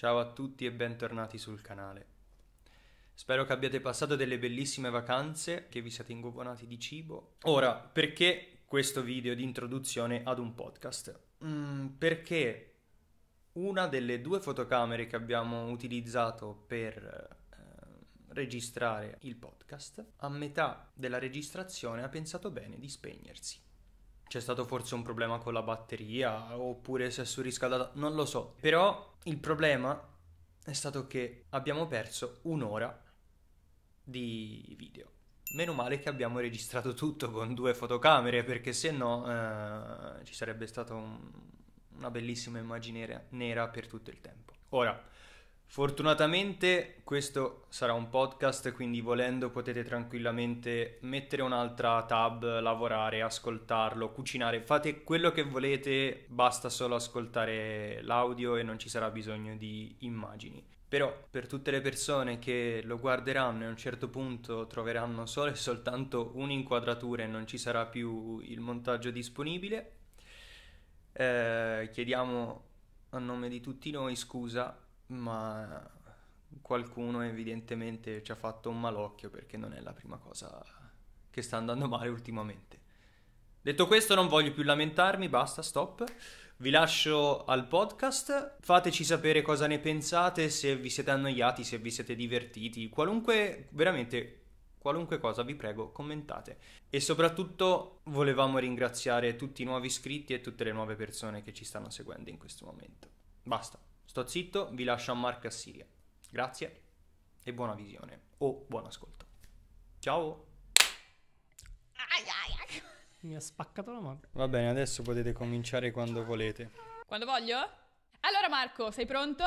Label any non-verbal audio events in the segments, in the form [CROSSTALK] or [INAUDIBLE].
Ciao a tutti e bentornati sul canale. Spero che abbiate passato delle bellissime vacanze, che vi siate ingoponati di cibo. Ora, perché questo video di introduzione ad un podcast? Mm, perché una delle due fotocamere che abbiamo utilizzato per eh, registrare il podcast, a metà della registrazione ha pensato bene di spegnersi c'è stato forse un problema con la batteria oppure si è surriscaldata, non lo so. Però il problema è stato che abbiamo perso un'ora di video. Meno male che abbiamo registrato tutto con due fotocamere perché se no eh, ci sarebbe stata un, una bellissima immagine nera per tutto il tempo. Ora, Fortunatamente questo sarà un podcast, quindi volendo potete tranquillamente mettere un'altra tab, lavorare, ascoltarlo, cucinare, fate quello che volete, basta solo ascoltare l'audio e non ci sarà bisogno di immagini. Però per tutte le persone che lo guarderanno e a un certo punto troveranno solo e soltanto un'inquadratura e non ci sarà più il montaggio disponibile, eh, chiediamo a nome di tutti noi scusa ma qualcuno evidentemente ci ha fatto un malocchio perché non è la prima cosa che sta andando male ultimamente. Detto questo, non voglio più lamentarmi, basta, stop. Vi lascio al podcast, fateci sapere cosa ne pensate, se vi siete annoiati, se vi siete divertiti, qualunque, veramente, qualunque cosa vi prego commentate. E soprattutto volevamo ringraziare tutti i nuovi iscritti e tutte le nuove persone che ci stanno seguendo in questo momento. Basta. Sto zitto, vi lascio a Mark Assiria. Grazie e buona visione o buon ascolto. Ciao! Mi ha spaccato la mano. Va bene, adesso potete cominciare quando volete. Quando voglio? Allora Marco, sei pronto?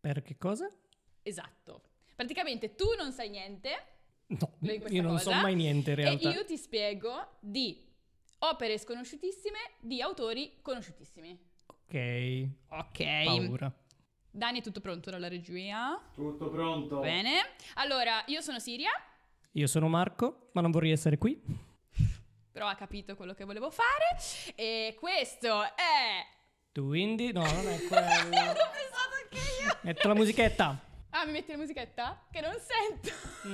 Per che cosa? Esatto. Praticamente tu non sai niente. No, io non cosa, so mai niente in realtà. E io ti spiego di opere sconosciutissime di autori conosciutissimi. Ok. Ok. Paura. Dani, è tutto pronto dalla regia? Tutto pronto. Bene. Allora, io sono Siria. Io sono Marco, ma non vorrei essere qui. Però ha capito quello che volevo fare. E questo è... Tu Indy? No, non è [LAUGHS] quello. Ho pensato anche io. Metto la musichetta. Ah, mi metti la musichetta? Che non sento.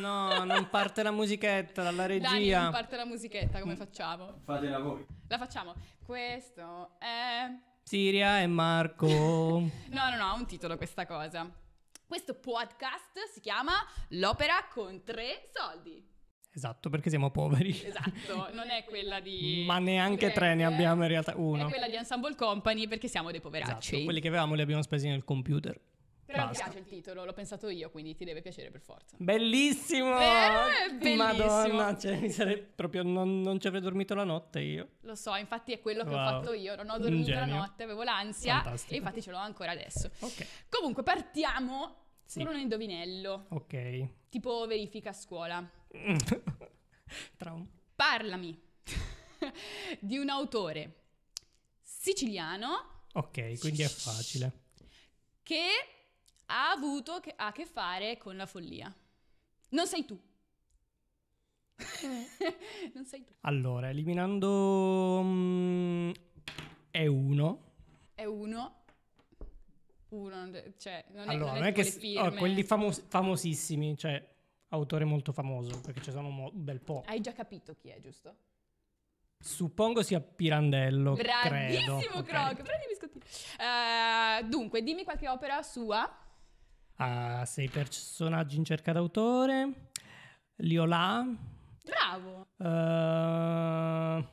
No, non parte la musichetta dalla regia. Dani, non parte la musichetta, come mm. facciamo? Fatela voi. La facciamo. Questo è... Siria e Marco. [LAUGHS] no, no, no, ha un titolo questa cosa. Questo podcast si chiama L'opera con tre soldi. Esatto, perché siamo poveri. Esatto, non è quella di... [LAUGHS] Ma neanche tre, tre ne eh? abbiamo in realtà uno. È quella di Ensemble Company perché siamo dei poveracci. Esatto, quelli che avevamo li abbiamo spesi nel computer. Però Basta. mi piace il titolo, l'ho pensato io, quindi ti deve piacere per forza. Bellissimo! Eh, bellissimo. Madonna, cioè, sarei... proprio non, non, ci avrei dormito la notte io. Lo so, infatti è quello che wow. ho fatto io, non ho dormito la notte, avevo l'ansia Fantastico. e infatti ce l'ho ancora adesso. Okay. Comunque partiamo sì. con un indovinello. Ok. Tipo verifica a scuola. [LAUGHS] Traum. Parlami [LAUGHS] di un autore siciliano. Ok, quindi è facile. Che ha avuto a che fare con la follia. Non sei tu. Mm. [LAUGHS] non sei tu. Allora, eliminando... Mm, è uno. È uno. Uno, cioè, non è, allora, non è, non è che... oh, quelli famos- famosissimi, cioè, autore molto famoso, perché ci sono un mo- bel po'. Hai già capito chi è, giusto? Suppongo sia Pirandello. Bravissimo, credo. Croc. Okay. Uh, eh, dunque, dimmi qualche opera sua ha sei personaggi in cerca d'autore, Liola. Bravo! Uh...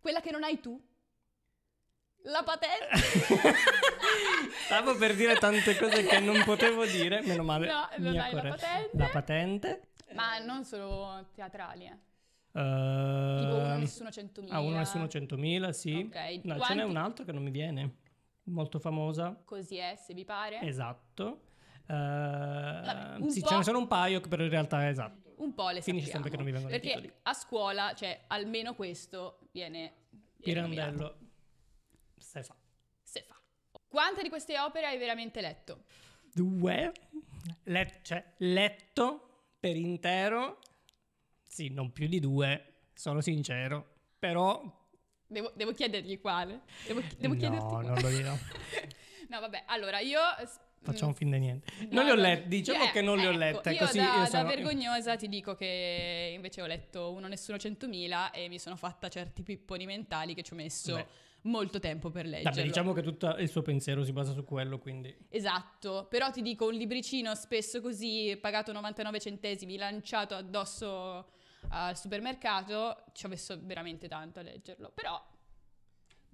Quella che non hai tu. La patente. [LAUGHS] Stavo per dire tante cose che non potevo dire, meno male. No, non hai la patente. La patente. Ma non solo teatrali, eh. Uh, tipo uno nessuno 100.000 ah uno nessuno 100.000 sì okay. no, Quanti... ce n'è un altro che non mi viene molto famosa così è se vi pare esatto Ehm, sì, ce ne sono un paio, però in realtà esatto. Un po' le Finisce sempre che non mi vengono Perché a scuola, cioè, almeno questo viene... Pirandello. Se fa. Se fa. Quante di queste opere hai veramente letto? Due. Let, cioè, letto per intero. Sì, non più di due, sono sincero. Però... Devo, devo chiedergli quale. Devo, devo no, chiederti quale. non lo dirò. [LAUGHS] no, vabbè. Allora, io facciamo mm. finta di niente. Non le ho lette, diciamo yeah, che non le ho ecco, lette. Ecco, così io da, io sono... da vergognosa ti dico che invece ho letto Uno Nessuno Centomila e mi sono fatta certi pipponi mentali che ci ho messo... Beh molto tempo per leggere. diciamo che tutto il suo pensiero si basa su quello, quindi. Esatto, però ti dico, un libricino spesso così, pagato 99 centesimi, lanciato addosso al supermercato, ci ho messo veramente tanto a leggerlo, però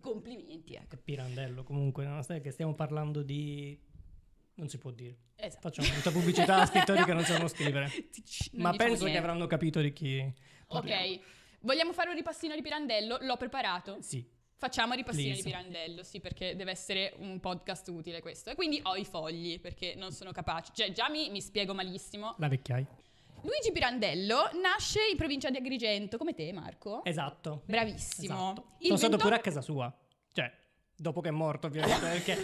complimenti. Ecco. Pirandello comunque, no? Stai che stiamo parlando di non si può dire. Esatto. Facciamo tutta pubblicità a scrittori che non sanno [LAUGHS] scrivere. Non Ma penso niente. che avranno capito di chi. Parliamo. Ok, vogliamo fare un ripassino di Pirandello? L'ho preparato. Sì. Facciamo il ripassino di Pirandello, sì, perché deve essere un podcast utile questo. E quindi ho i fogli, perché non sono capace. Cioè, già mi, mi spiego malissimo. La vecchiai. Luigi Pirandello nasce in provincia di Agrigento, come te Marco. Esatto. Bravissimo. Esatto. Sono 20... stato pure a casa sua. Cioè, dopo che è morto ovviamente, [LAUGHS] perché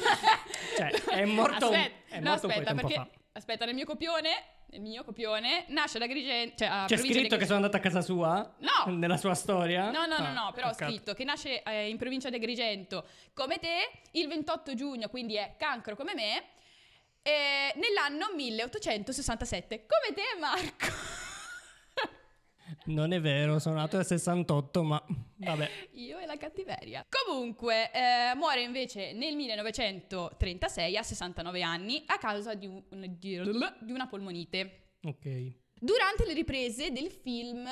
cioè, [LAUGHS] è morto, aspetta, un, è no, aspetta, un po' di tempo fa. Aspetta, nel mio copione, nel mio copione, nasce ad Agrigento... Cioè, ah, C'è scritto che sono andata a casa sua? No! Nella sua storia? No, no, no, ah, no, ah, però ho scritto che nasce eh, in provincia di Agrigento, come te, il 28 giugno, quindi è cancro come me, eh, nell'anno 1867. Come te, Marco! Non è vero, sono nato nel 68, ma vabbè. Io e la cattiveria. Comunque, eh, muore invece nel 1936 a 69 anni a causa di, un, di, di una polmonite. Ok. Durante le riprese del film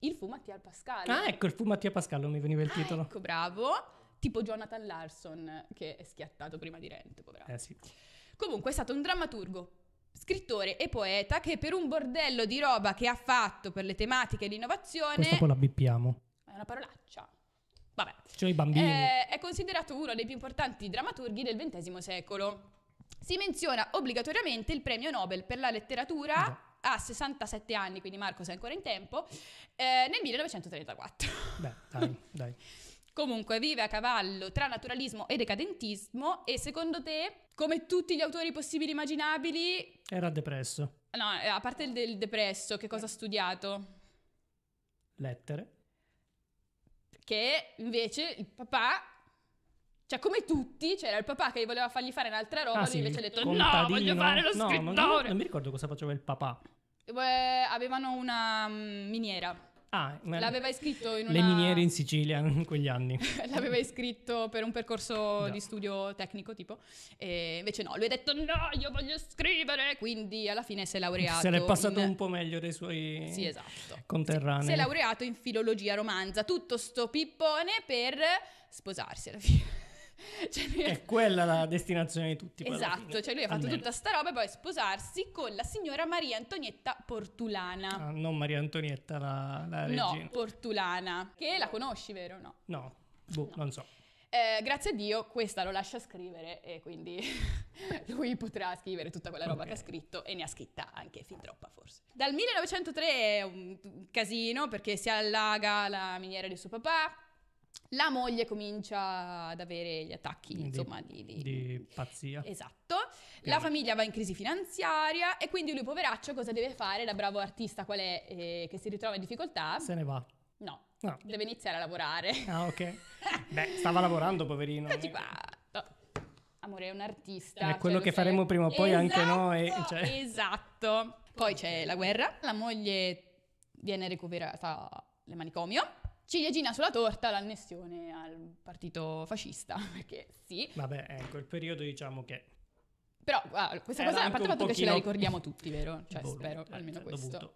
Il fu Mattia Pascal. Ah, ecco, il fu Mattia Pascal, non mi veniva il ah, titolo. Ecco, bravo. Tipo Jonathan Larson, che è schiattato prima di Rent, poverano. Eh sì. Comunque è stato un drammaturgo, scrittore e poeta che per un bordello di roba che ha fatto per le tematiche di innovazione... Questa poi la bippiamo. È una parolaccia. Vabbè. Cioè i bambini. È, eh, è considerato uno dei più importanti drammaturghi del XX secolo. Si menziona obbligatoriamente il premio Nobel per la letteratura... a 67 anni, quindi Marco sei ancora in tempo, eh, nel 1934. Beh, dai, dai. [LAUGHS] Comunque vive a cavallo tra naturalismo e decadentismo e secondo te, come tutti gli autori possibili e immaginabili... Era depresso. No, eh, a parte il depresso, che cosa ha studiato? Lettere. Che invece il papà cioè, come tutti, c'era il papà che voleva fargli fare un'altra roba, ah, sì, invece ha detto: contadino. No, voglio fare lo no, scrittore. Non, non, mi ricordo cosa faceva il papà. Eh, avevano una mm, miniera. Ah, l'aveva iscritto in una... Le miniere in Sicilia in quegli anni. [LAUGHS] l'aveva iscritto per un percorso no. di studio tecnico, tipo. E invece no, lui ha detto no, io voglio scrivere, quindi alla fine si è laureato. Se l'è passato in... un po' meglio dei suoi sì, esatto. conterranei. Si è laureato in filologia romanza, tutto sto pippone per sposarsi alla fine. [LAUGHS] cioè lui... È quella la destinazione di tutti. Esatto, cioè lui ha fatto Almeno. tutta sta roba e poi sposarsi con la signora Maria Antonietta Portulana. Ah, non Maria Antonietta, la, la regina. No, Portulana, che la conosci, vero? No, no, boh, no. non so. Eh, grazie a Dio questa lo lascia scrivere e quindi [LAUGHS] lui potrà scrivere tutta quella roba okay. che ha scritto e ne ha scritta anche fin troppa forse. Dal 1903 è un casino perché si allaga la miniera di suo papà, la moglie comincia ad avere gli attacchi, di, insomma, di, di, di pazzia. Esatto. Piano. La famiglia va in crisi finanziaria e quindi lui, poveraccio, cosa deve fare? Da bravo artista qual è eh, che si ritrova in difficoltà? Se ne va. No, no. deve iniziare a lavorare. Ah, ok. [LAUGHS] Beh, stava lavorando, poverino. Senti eh. qua. No. Amore, è un artista. È quello cioè, che faremo prima o poi esatto, anche noi. Cioè... Esatto. Poi c'è la guerra, la moglie viene ricoverata al manicomio ciliegina sulla torta l'annessione al partito fascista, [LAUGHS] perché sì. Vabbè, ecco, il periodo diciamo che... Però ah, questa Era cosa, a parte il fatto pochino... che ce la ricordiamo tutti, vero? [LAUGHS] Cioè, Volo, boh, spero, eh, almeno questo. Dovuto.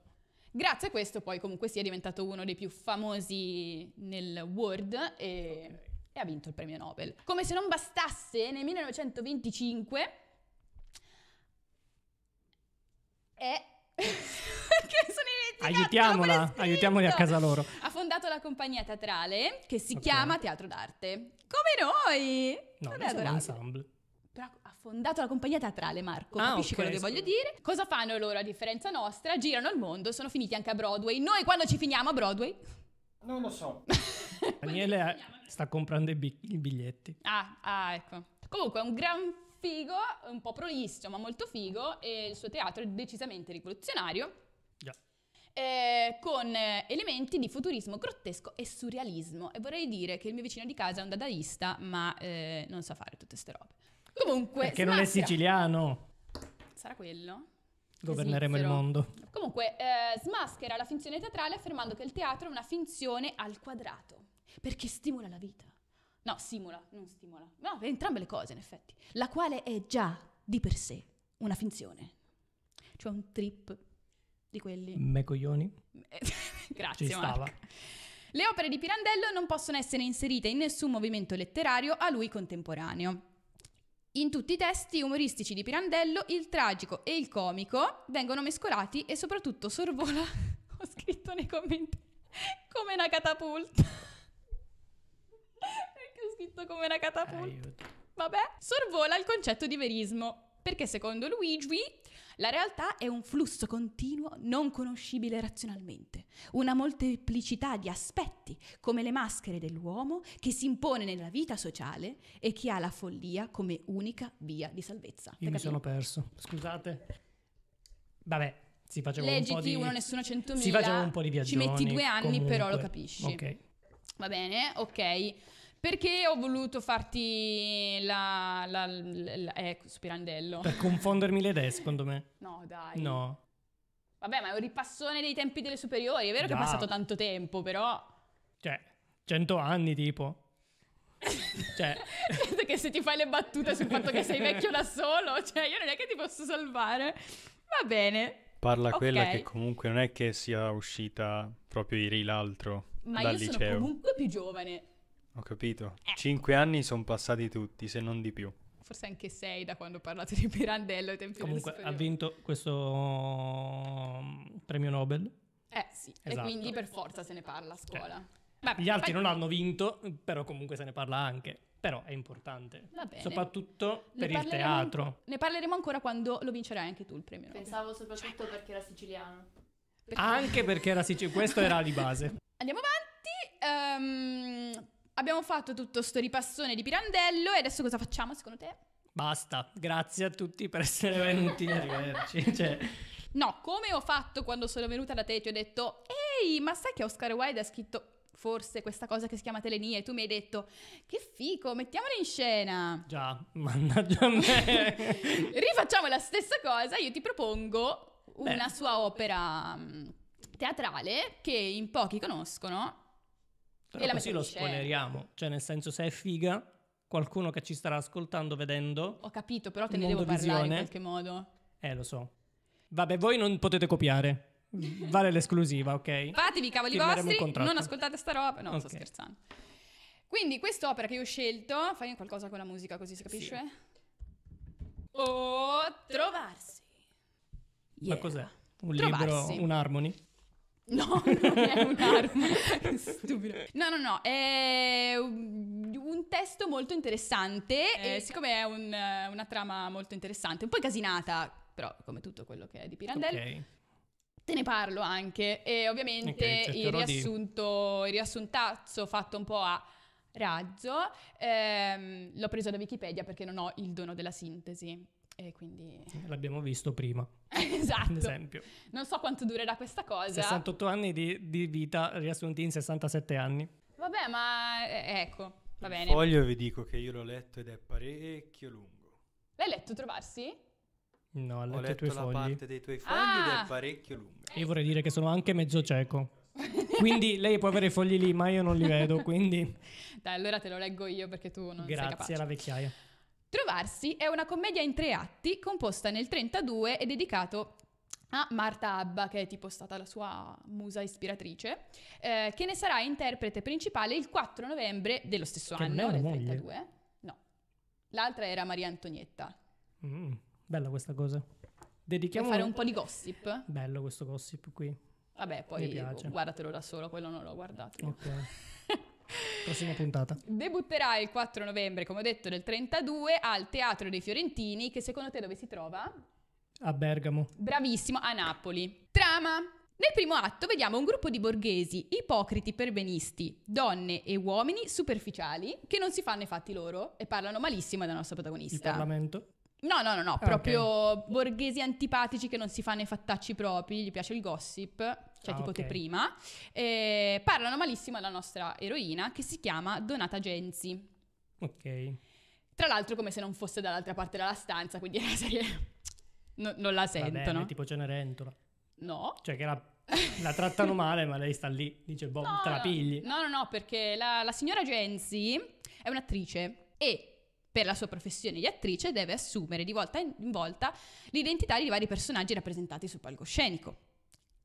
Grazie a questo poi comunque si è diventato uno dei più famosi nel world e, okay. e ha vinto il premio Nobel. Come se non bastasse, nel 1925 è che sono Aiutiamola, aiutiamoli a casa loro. Ha fondato la compagnia teatrale che si okay. chiama Teatro d'Arte. Come noi! No, non è un ensemble. Però ha fondato la compagnia teatrale, Marco. Ah, Capisci okay, quello che voglio dire? Cosa fanno loro a differenza nostra? Girano il mondo, sono finiti anche a Broadway. Noi quando ci finiamo a Broadway? Non lo so. [LAUGHS] Daniele sta comprando i, bi- i biglietti. Ah, ah, ecco. Comunque è un gran figo, un po' prolisso, ma molto figo, e il suo teatro è decisamente rivoluzionario. Già. Eh, con eh, elementi di futurismo grottesco e surrealismo. E vorrei dire che il mio vicino di casa è un dadaista, ma eh, non sa fare tutte queste robe. Comunque. Perché non è siciliano. Sarà quello? Governeremo il mondo. Comunque, eh, smaschera la finzione teatrale affermando che il teatro è una finzione al quadrato, perché stimola la vita. No, simula, non stimola. No, entrambe le cose, in effetti. La quale è già di per sé una finzione. Cioè un trip di quelli. Me coglioni. [LAUGHS] Grazie. Ci stava. Mark. Le opere di Pirandello non possono essere inserite in nessun movimento letterario a lui contemporaneo. In tutti i testi umoristici di Pirandello il tragico e il comico vengono mescolati e soprattutto sorvola, [LAUGHS] ho scritto nei commenti, come una catapulta spinto come una catapulta. Vabbè, sorvola il concetto di verismo, perché secondo Luigi la realtà è un flusso continuo non conoscibile razionalmente, una molteplicità di aspetti, come le maschere dell'uomo, che si impone nella vita sociale e che ha la follia come unica via di salvezza. Io mi sono perso, scusate. Vabbè, si faceva un po' di... uno, nessuno, centomila. Si faceva un po' di viaggioni. Ci metti due anni, comunque. però lo capisci. Ok. Va bene, ok. Perché ho voluto farti la... la, la, la eh, spirandello. Per confondermi le idee, secondo me. No, dai. No. Vabbè, ma è un ripassone dei tempi delle superiori. È vero da. che è passato tanto tempo, però... Cioè, cento anni tipo. cioè... [LAUGHS] che se ti fai le battute sul fatto che sei vecchio da solo, cioè io non è che ti posso salvare. Va bene. Parla okay. quella che comunque non è che sia uscita proprio ieri l'altro. Ma io liceo. sono comunque più giovane. Ho capito. Eh. Cinque anni sono passati tutti, se non di più. Forse anche sei da quando parlate di Pirandello ai tempi Comunque ha vinto questo mm, premio Nobel. Eh sì, esatto. e quindi per forza se ne parla a scuola. Eh. Vabbè, Gli altri fai... non hanno vinto, però comunque se ne parla anche. Però è importante, soprattutto ne per il teatro. Anche... ne parleremo ancora quando lo vincerai anche tu il premio. Nobel. Pensavo soprattutto cioè... perché era siciliano. Perché... Anche perché era siciliano, questo era di base. Andiamo avanti. Um, abbiamo fatto tutto sto ripassone di Pirandello e adesso cosa facciamo secondo te? Basta, grazie a tutti per essere venuti, arrivederci. [LAUGHS] Cioè... No, come ho fatto quando sono venuta da te e ti ho detto Ehi, ma sai che Oscar Wilde ha scritto forse questa cosa che si chiama telenia e tu mi hai detto che fico, mettiamola in scena. Già, mannaggia a me. [LAUGHS] Rifacciamo la stessa cosa, io ti propongo una Beh. sua opera mm, teatrale che in pochi conoscono però e così lo spoileriamo. Cioè, nel senso, se è figa, qualcuno che ci starà ascoltando, vedendo... Ho capito, però te ne devo parlare visione. in qualche modo. Eh, lo so. Vabbè, voi non potete copiare. Vale l'esclusiva, ok? Fatevi i cavoli Firmeremo vostri, non ascoltate sta roba. No, okay. sto scherzando. Quindi quest'opera che io ho scelto... Fai qualcosa con la musica così si capisce? Sì. O trovarsi. Yeah. Ma cos'è? Un Trovarsi. libro, un harmony? No, [LAUGHS] non è un'arma. [LAUGHS] Stupido. No, no, no, è un testo molto interessante. Eh, e siccome è un, una trama molto interessante, un po' casinata, però come tutto quello che è di Pirandello. Okay. Te ne parlo anche e ovviamente okay, il, riassunto, di... il riassuntazzo fatto un po' a razzo ehm, l'ho preso da Wikipedia perché non ho il dono della sintesi. E quindi... Eh, l'abbiamo visto prima. [LAUGHS] esatto. Ad esempio. Non so quanto durerà questa cosa. 68 anni di, di vita riassunti in 67 anni. Vabbè, ma eh, eh ecco, va bene. Il foglio vi dico che io l'ho letto ed è parecchio lungo. L'hai letto Trovarsi? No, ho letto, ho letto i tuoi la fogli. parte dei tuoi fogli ah! ed è ah! parecchio lunga. Io vorrei dire che sono anche mezzo cieco. [LAUGHS] quindi lei può avere i fogli lì, ma io non li vedo, quindi... Dai, allora te lo leggo io perché tu non Grazie sei capace. Grazie alla vecchiaia. Trovarsi è una commedia in tre atti composta nel 1932 e dedicato a Marta Abba, che è tipo stata la sua musa ispiratrice, eh, che ne sarà interprete principale il 4 novembre dello stesso che anno, del 1932. No, l'altra era Maria Antonietta. Mm, bella questa cosa. Dedichiamo... Vuoi fare un po' di gossip? Bello questo gossip qui. Vabbè, poi guardatelo da solo, quello non l'ho guardato. Ok. Prossima puntata. Debutterà il 4 novembre, come ho detto, del 32 al Teatro dei Fiorentini, che secondo te dove si trova? A Bergamo. Bravissimo, a Napoli. Trama. Nel primo atto vediamo un gruppo di borghesi, ipocriti pervenisti donne e uomini superficiali che non si fanno i fatti loro e parlano malissimo della nostra protagonista. Il Parlamento? No, no, no, no, ah, proprio okay. borghesi antipatici che non si fanno i fattacci propri, gli piace il gossip cioè ah, tipo okay. te prima, eh, parlano malissimo alla nostra eroina che si chiama Donata Genzi. Ok. Tra l'altro come se non fosse dall'altra parte della stanza, quindi la serie [LAUGHS] no, non la sentono. Vabbè, è tipo Cenerentola. No. Cioè che la, [LAUGHS] la trattano male ma lei sta lì, dice boh, no, te la pigli. No, no, no, perché la, la signora Genzi è un'attrice e per la sua professione di attrice deve assumere di volta in volta l'identità di vari personaggi rappresentati sul palcoscenico.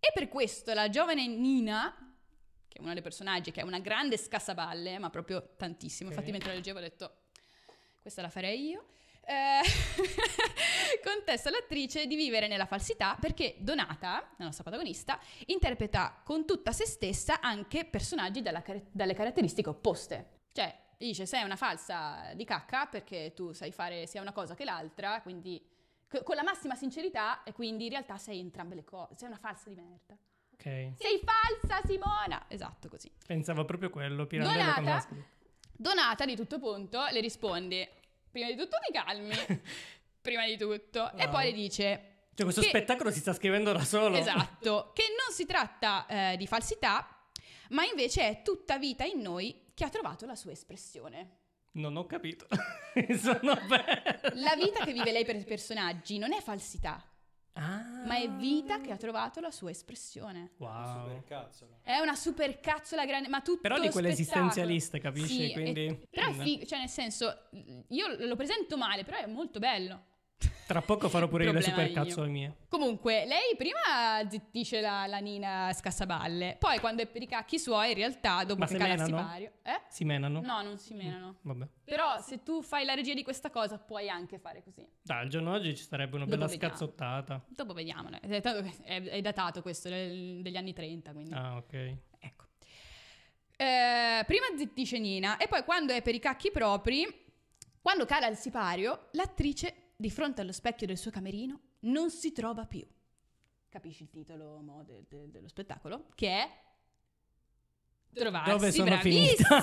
E per questo la giovane Nina, che è una dei personaggi, che è una grande scassaballe, ma proprio tantissimo, okay. infatti mentre la leggevo ho detto, questa la farei io, eh, [LAUGHS] contesta l'attrice di vivere nella falsità perché Donata, la nostra protagonista, interpreta con tutta se stessa anche personaggi car- dalle caratteristiche opposte. Cioè, dice, sei una falsa di cacca perché tu sai fare sia una cosa che l'altra, quindi con la massima sincerità e quindi in realtà sei entrambe le cose, sei una falsa di merda. Okay. Sei falsa Simona! Esatto, così. Pensavo proprio quello, Pirandello Donata, Donata di tutto punto le risponde, prima di tutto ti calmi, [LAUGHS] prima di tutto, wow. e poi le dice... Cioè questo che, spettacolo si sta scrivendo da solo. Esatto, che non si tratta eh, di falsità, ma invece è tutta vita in noi che ha trovato la sua espressione. Non ho capito. [LAUGHS] la vita che vive lei per i personaggi non è falsità. Ah. Ma è vita che ha trovato la sua espressione. Wow. Supercazzola. È una supercazzola grande, ma tutto Però di quelle spettacolo. esistenzialiste, capisci? Sì, Quindi... è, però è figo, cioè nel senso, io lo presento male, però è molto bello. Tra poco farò pure io le supercazzole mie. Comunque, lei prima zittisce la, la Nina scassaballe, poi quando è per i cacchi suoi, in realtà, dopo Ma che cala sipario... Eh? Si menano? No, non si menano. Mm, vabbè. Però se tu fai la regia di questa cosa, puoi anche fare così. Dai, al giorno d'oggi ci sarebbe una bella vediamo. scazzottata. Dopo vediamola. È, è, è datato questo, del, degli anni 30, quindi... Ah, ok. Ecco. Eh, prima zittisce Nina e poi quando è per i cacchi propri, quando cala il sipario, l'attrice di fronte allo specchio del suo camerino, non si trova più. Capisci il titolo mo, de- de- dello spettacolo? Che è Trovarsi, Dove sono bravissima!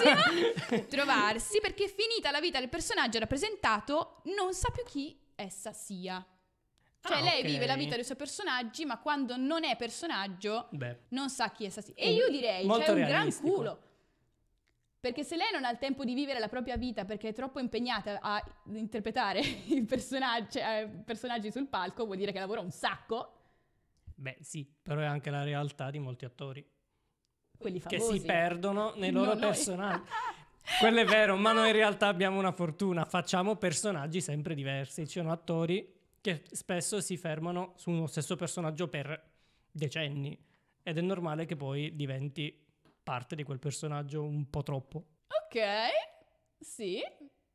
[LAUGHS] trovarsi perché finita la vita del personaggio rappresentato non sa più chi essa sia. Cioè ah, lei okay. vive la vita dei suoi personaggi, ma quando non è personaggio Beh. non sa chi essa sia. E io direi, cioè, Molto cioè un gran culo. Perché se lei non ha il tempo di vivere la propria vita perché è troppo impegnata a interpretare [LAUGHS] i personaggi, cioè, eh, personaggi sul palco, vuol dire che lavora un sacco. Beh, sì, però è anche la realtà di molti attori. Quelli famosi. Che si perdono nei loro no, personaggi. [LAUGHS] Quello è vero, ma noi in realtà abbiamo una fortuna, facciamo personaggi sempre diversi. Ci sono attori che spesso si fermano su uno stesso personaggio per decenni ed è normale che poi diventi parte di quel personaggio un po' troppo. Ok, sì,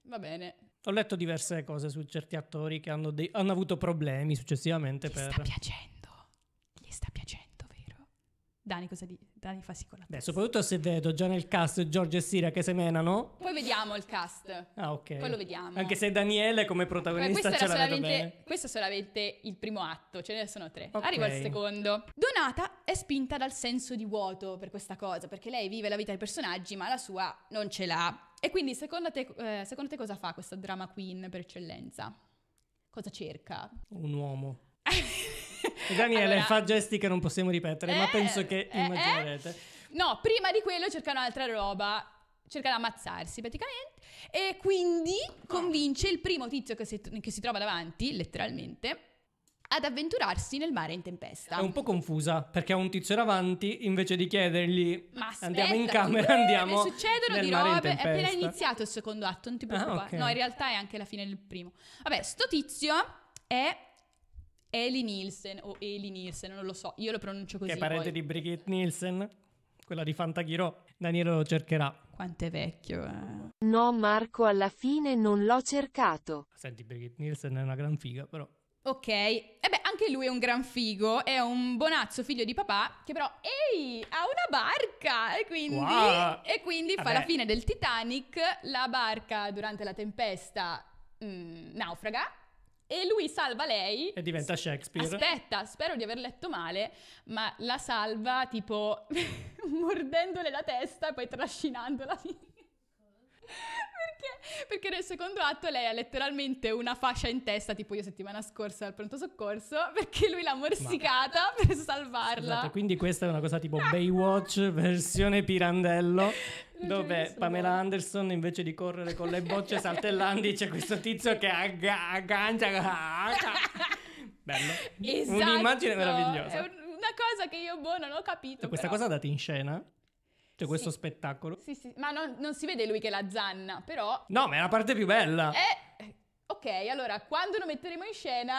va bene. Ho letto diverse cose su certi attori che hanno, dei, hanno avuto problemi successivamente Gli per... sta piacendo, gli sta piacendo. Dani, cosa di... Dani fa sì con la testa. Beh, soprattutto se vedo già nel cast Giorgio e Sira che semenano. Poi vediamo il cast. Ah, ok. Poi lo vediamo. Anche se Daniele come protagonista ce la vedo bene. Questo è solamente il primo atto, ce ne sono tre. Okay. Arriva il secondo. Donata è spinta dal senso di vuoto per questa cosa, perché lei vive la vita dei personaggi, ma la sua non ce l'ha. E quindi secondo te, eh, secondo te cosa fa questa drama queen per eccellenza? Cosa cerca? Un uomo. [LAUGHS] Daniele allora, fa gesti che non possiamo ripetere, eh, ma penso che eh, eh, eh, immaginerete. No, prima di quello cerca un'altra roba cerca di ammazzarsi praticamente e quindi convince il primo tizio che si, che si, trova davanti, letteralmente, ad avventurarsi nel mare in tempesta. È un po' confusa perché ha un tizio davanti, invece di chiedergli Ma aspetta, andiamo in camera, eh, andiamo succedono di robe, è appena iniziato il secondo atto, non ti ah, preoccupare. Ah, okay. No, in realtà è anche la fine del primo. Vabbè, sto tizio è Eli Nielsen o Eli Nielsen, non lo so, io lo pronuncio così. Che è parente poi. di Brigitte Nielsen, quella di Fantaghiro. Daniele lo cercherà. Quanto è vecchio, eh. No, Marco, alla fine non l'ho cercato. Senti, Brigitte Nielsen è una gran figa, però. Ok, e beh, anche lui è un gran figo, è un bonazzo figlio di papà che però, ehi, ha una barca e quindi, wow. e quindi ah, fa la fine del Titanic, la barca durante la tempesta mh, mm, naufraga e lui salva lei. E diventa Shakespeare. Aspetta, spero di aver letto male, ma la salva tipo [LAUGHS] mordendole la testa e poi trascinandola via. Perché? Perché nel secondo atto lei ha letteralmente una fascia in testa, tipo io settimana scorsa al pronto soccorso, [LAUGHS] perché lui l'ha morsicata Ma... per salvarla. Esatto, quindi questa è una cosa tipo Baywatch [LAUGHS] versione Pirandello dove Pamela Anderson invece di correre con le bocce saltellandi c'è questo tizio che agga- aggancia agga. bello esatto. un'immagine meravigliosa è una cosa che io boh non ho capito questa però. cosa è andata in scena cioè questo sì. spettacolo sì sì ma non, non, si vede lui che la zanna però no ma è la parte più bella eh, eh ok allora quando lo metteremo in scena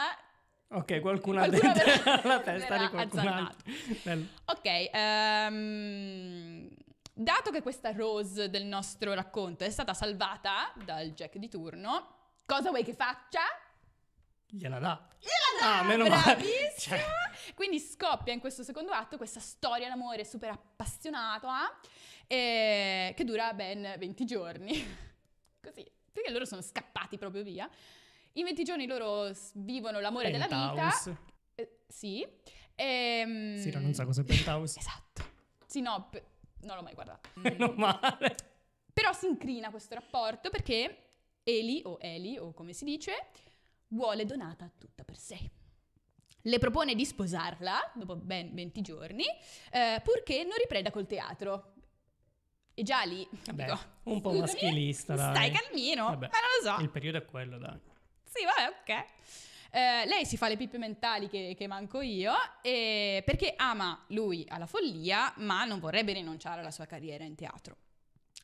Ok, qualcuno ha detto [LAUGHS] la testa di qualcun altro. Ok, um, Dato che questa Rose del nostro racconto è stata salvata dal Jack di turno, cosa vuoi che faccia? Gliela dà. Gliela dà! Ah, meno male. [LAUGHS] Cioè. Quindi scoppia in questo secondo atto questa storia d'amore super appassionata eh, che dura ben 20 giorni. [LAUGHS] Così, perché loro sono scappati proprio via. In 20 giorni loro vivono l'amore penthouse. della vita. Eh, sì. E, ehm... Sira non sa cos'è penthouse. esatto. Sì, no, p- non l'ho mai guardato. [LAUGHS] Meno male. Però si incrina questo rapporto perché Eli, o Eli, o come si dice, vuole Donata tutta per sé. Le propone di sposarla dopo ben 20 giorni, eh, purché non riprenda col teatro. E già lì. Vabbè, dico, un po' maschilista. Stai calmino. Vabbè, ma non lo so. Il periodo è quello, dai. Sì, vabbè, ok. Eh, lei si fa le pippe mentali che, che manco io eh, perché ama lui alla follia, ma non vorrebbe rinunciare alla sua carriera in teatro.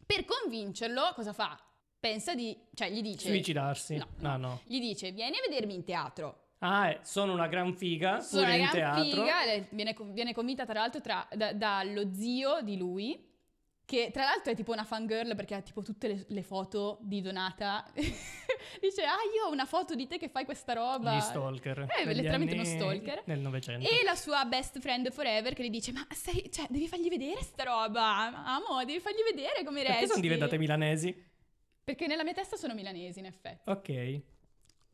Per convincerlo, cosa fa? Pensa di, cioè gli dice... Suicidarsi. No, no. no. Gli dice, vieni a vedermi in teatro. Ah, eh, sono una gran figa. Sono una gran teatro. figa, viene, viene convinta tra l'altro tra, da, dallo zio di lui che tra l'altro è tipo una fangirl perché ha tipo tutte le, le foto di Donata. [LAUGHS] Dice, ah io ho una foto di te che fai questa roba. Gli stalker. È eh, letteralmente uno stalker. Nel Novecento. E la sua best friend forever che gli dice, ma sei, cioè, devi fargli vedere sta roba. Amo, devi fargli vedere come resti. Perché sono diventate milanesi? Perché nella mia testa sono milanesi, in effetti. Ok.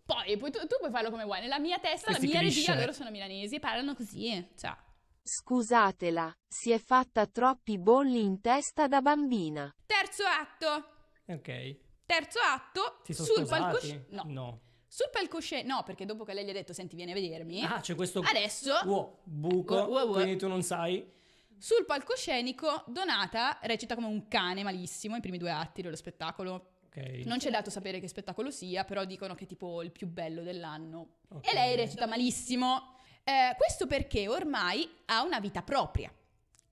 Poi, poi tu, tu, puoi farlo come vuoi. Nella mia testa, Questi la mia cliché. regia, loro sono milanesi e parlano così, cioè... Scusatela, si è fatta troppi bolli in testa da bambina. Terzo atto. Ok. Terzo atto. Si sono sul palcoscenico. No. no. Sul palcoscenico, no, perché dopo che lei gli ha detto, senti, vieni a vedermi. Ah, c'è questo Adesso... Wow, buco, wow, wow, wow. quindi tu non sai. Sul palcoscenico, Donata recita come un cane malissimo i primi due atti dello spettacolo. Okay. Non c'è dato sapere che spettacolo sia, però dicono che è tipo il più bello dell'anno. Okay. E lei recita malissimo. Eh, questo perché ormai ha una vita propria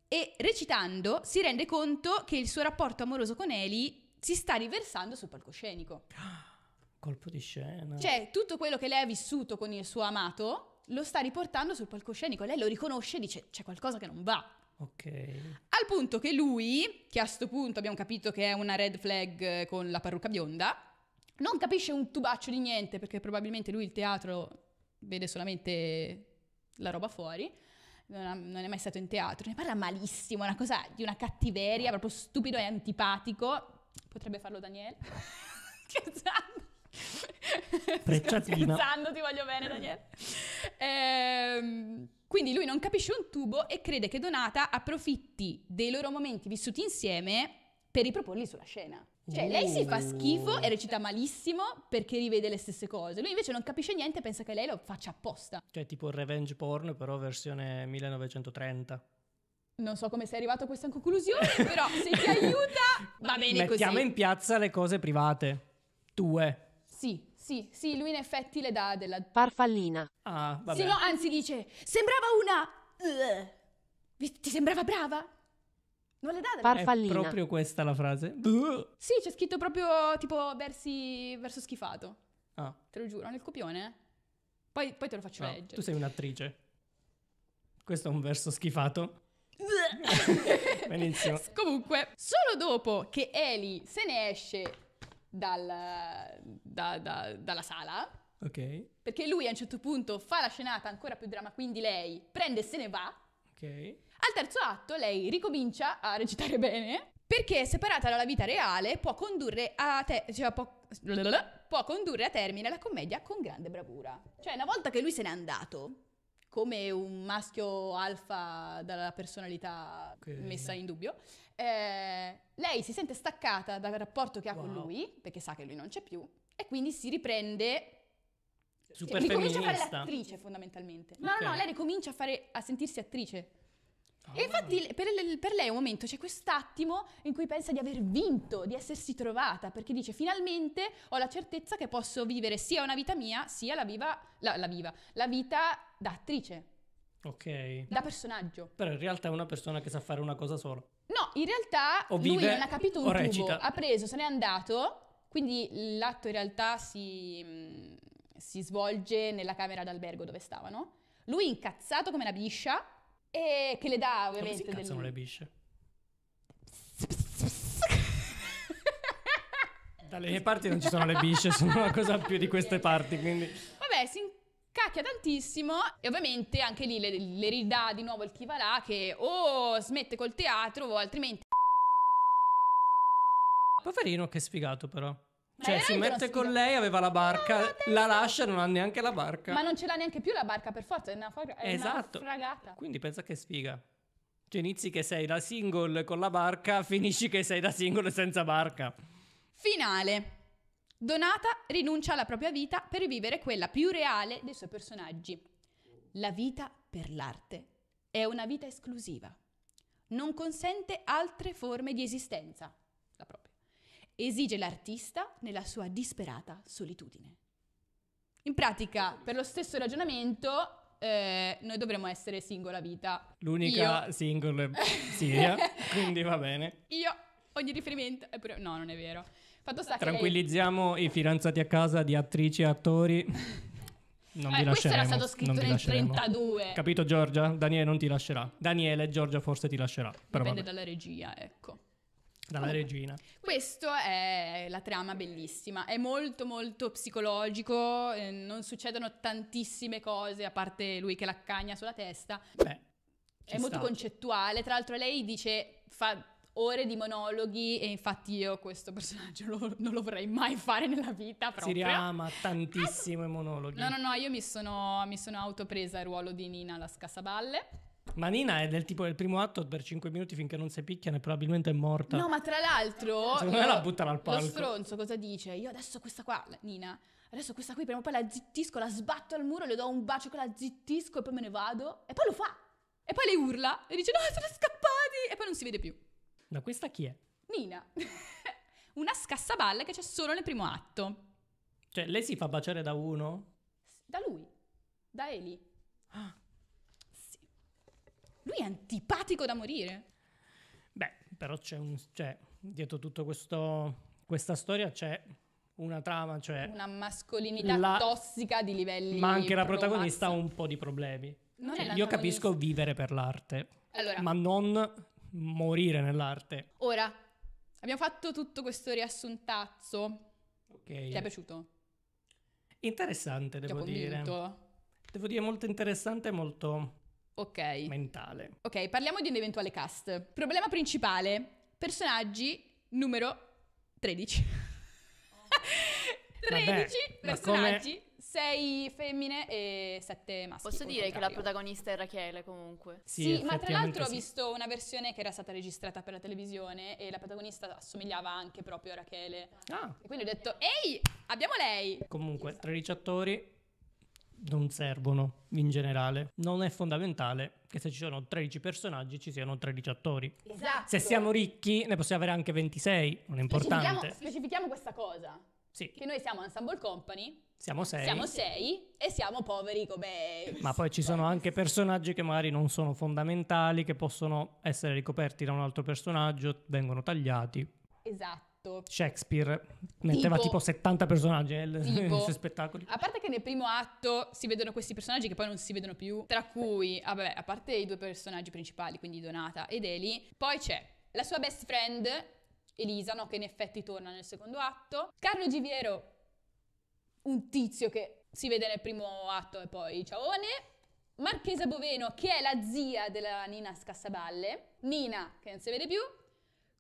e recitando si rende conto che il suo rapporto amoroso con Eli si sta riversando sul palcoscenico. [GASPS] Colpo di scena. Cioè, tutto quello che lei ha vissuto con il suo amato lo sta riportando sul palcoscenico. Lei lo riconosce e dice c'è qualcosa che non va. Ok. Al punto che lui, che a questo punto abbiamo capito che è una red flag con la parrucca bionda, non capisce un tubaccio di niente perché probabilmente lui il teatro vede solamente la roba fuori, non è mai stato in teatro, ne parla malissimo, una cosa di una cattiveria, proprio stupido e antipatico. Potrebbe farlo Daniele. [LAUGHS] Scherzando. Scherzando, ti voglio bene Daniele. Ehm, quindi lui non capisce un tubo e crede che Donata approfitti dei loro momenti vissuti insieme per riproporli sulla scena. Cioè, lei si fa schifo e recita malissimo perché rivede le stesse cose. Lui invece non capisce niente e pensa che lei lo faccia apposta. Cioè, tipo revenge porn, però versione 1930. Non so come sei arrivato a questa conclusione, [LAUGHS] però se ti aiuta va bene Mettiamo così. Mettiamo in piazza le cose private. Tue. Sì, sì, sì, lui in effetti le dà della... Farfallina. Ah, vabbè. Sì, no, anzi dice, sembrava una... ti sembrava brava? Non le date? Farfallina. È proprio questa la frase? Sì, c'è scritto proprio tipo versi, verso schifato. Ah. Te lo giuro, nel copione. Poi, poi te lo faccio no, ah, leggere. Tu sei un'attrice. Questo è un verso schifato. [LAUGHS] Benissimo. Comunque, solo dopo che Eli se ne esce dal, da, da, dalla sala. Ok. Perché lui a un certo punto fa la scenata ancora più drama, quindi lei prende e se ne va. Ok. Al terzo atto lei ricomincia a recitare bene perché separata dalla vita reale può condurre a, te- cioè, può- può condurre a termine la commedia con grande bravura. Cioè una volta che lui se n'è andato, come un maschio alfa dalla personalità messa in dubbio. Eh, lei si sente staccata dal rapporto che ha wow. con lui, perché sa che lui non c'è più, e quindi si riprende. Super cioè, ricomincia a fare l'attrice fondamentalmente. Okay. No, no, no, lei ricomincia a, fare, a sentirsi attrice e infatti per, per lei è un momento, c'è quest'attimo in cui pensa di aver vinto, di essersi trovata, perché dice finalmente ho la certezza che posso vivere sia una vita mia, sia la, viva, la, la, viva, la vita da attrice. Ok. Da personaggio. Però in realtà è una persona che sa fare una cosa sola. No, in realtà vive, lui non ha capito un tubo, ha preso, se n'è andato, quindi l'atto in realtà si, mm, si svolge nella camera d'albergo dove stavano. Lui incazzato come una biscia e che le dà ovviamente. Come si incazzano del... le bisce? Dalle mie parti non ci sono le bisce, sono una cosa più di queste parti, quindi... Vabbè, si incacchia tantissimo e ovviamente anche lì le, le ridà di nuovo il chi là che o smette col teatro o altrimenti... Poverino, che sfigato però. Cioè, si mette con lei, aveva la barca, la lascia, e non ha neanche la barca. Ma non ce l'ha neanche più la barca, per forza, è una, fra- è esatto. una fragata. Quindi pensa che sfiga. Cioè, inizi che sei da single con la barca, [LAUGHS] finisci che sei da single senza barca. Finale. Donata rinuncia alla propria vita per vivere quella più reale dei suoi personaggi. La vita per l'arte. È una vita esclusiva. Non consente altre forme di esistenza esige l'artista nella sua disperata solitudine. In pratica, per lo stesso ragionamento, eh, noi dovremmo essere singola vita. L'unica Io... singola è [LAUGHS] Siria, quindi va bene. Io, ogni riferimento è pure... No, non è vero. Fatto sta Tranquillizziamo lei... i fidanzati a casa di attrici e attori. Non eh, vi questo era stato scritto nel lasceremo. 32. Capito Giorgia? Daniele non ti lascerà. Daniele, Giorgia forse ti lascerà. Dipende dalla regia, ecco dalla Comunque, regina. Questo è la trama bellissima, è molto molto psicologico, eh, non succedono tantissime cose a parte lui che l'accagna sulla testa. Beh, è molto concettuale, tra l'altro lei dice fa ore di monologhi e infatti io questo personaggio [LAUGHS] lo, non lo vorrei mai fare nella vita proprio. Si riama ah, tantissimo i monologhi. No, no, no, io mi sono, mi sono autopresa il ruolo di Nina la scassaballe ma Nina è del tipo del primo atto per 5 minuti finché non si picchiano e probabilmente è morta. No, ma tra l'altro. Secondo me la buttano al palco. Lo stronzo cosa dice? Io adesso questa qua, Nina, adesso questa qui prima o poi la zittisco, la sbatto al muro, le do un bacio che la zittisco e poi me ne vado. E poi lo fa. E poi le urla e dice: No, sono scappati! E poi non si vede più. Ma questa chi è? Nina. [LAUGHS] Una scassaballe che c'è solo nel primo atto. Cioè, lei si fa baciare da uno? Da lui, da Eli. Ah. Lui è antipatico da morire. Beh, però c'è un... Cioè, dietro tutta questa storia c'è una trama, cioè... Una mascolinità la, tossica di livelli... Ma anche la protagonista ha un po' di problemi. Non Cioè, io capisco vivere per l'arte, allora, ma non morire nell'arte. Ora, abbiamo fatto tutto questo riassuntazzo. Ok. Ti è piaciuto? Interessante, devo dire. Devo dire molto interessante e molto Ok. Mentale. Ok, parliamo di un eventuale cast. Problema principale, personaggi numero 13. 13 [LAUGHS] Vabbè, personaggi, come... 6 femmine e 7 maschi. Posso dire che la protagonista è Rachele comunque. Sì, sì ma tra l'altro sì. ho visto una versione che era stata registrata per la televisione e la protagonista assomigliava anche proprio a Rachele. Ah. E quindi ho detto, ehi, abbiamo lei! Comunque, 13 esatto. attori, non servono in generale. Non è fondamentale che se ci sono 13 personaggi ci siano 13 attori. Esatto. Se siamo ricchi ne possiamo avere anche 26, non è importante. Specifichiamo, specifichiamo questa cosa. Sì. Che noi siamo Ensemble Company. Siamo sei. Siamo sei e siamo poveri come... Ma poi ci sono anche personaggi che magari non sono fondamentali, che possono essere ricoperti da un altro personaggio, vengono tagliati. Esatto fatto. Shakespeare metteva tipo, tipo 70 personaggi nel, [LAUGHS] tipo, nei suoi spettacoli. A parte che nel primo atto si vedono questi personaggi che poi non si vedono più, tra cui, vabbè, a parte i due personaggi principali, quindi Donata ed Eli, poi c'è la sua best friend Elisa, no, che in effetti torna nel secondo atto. Carlo Giviero, un tizio che si vede nel primo atto e poi ciaone. Marchesa Boveno, che è la zia della Nina Scassaballe. Nina, che non si vede più.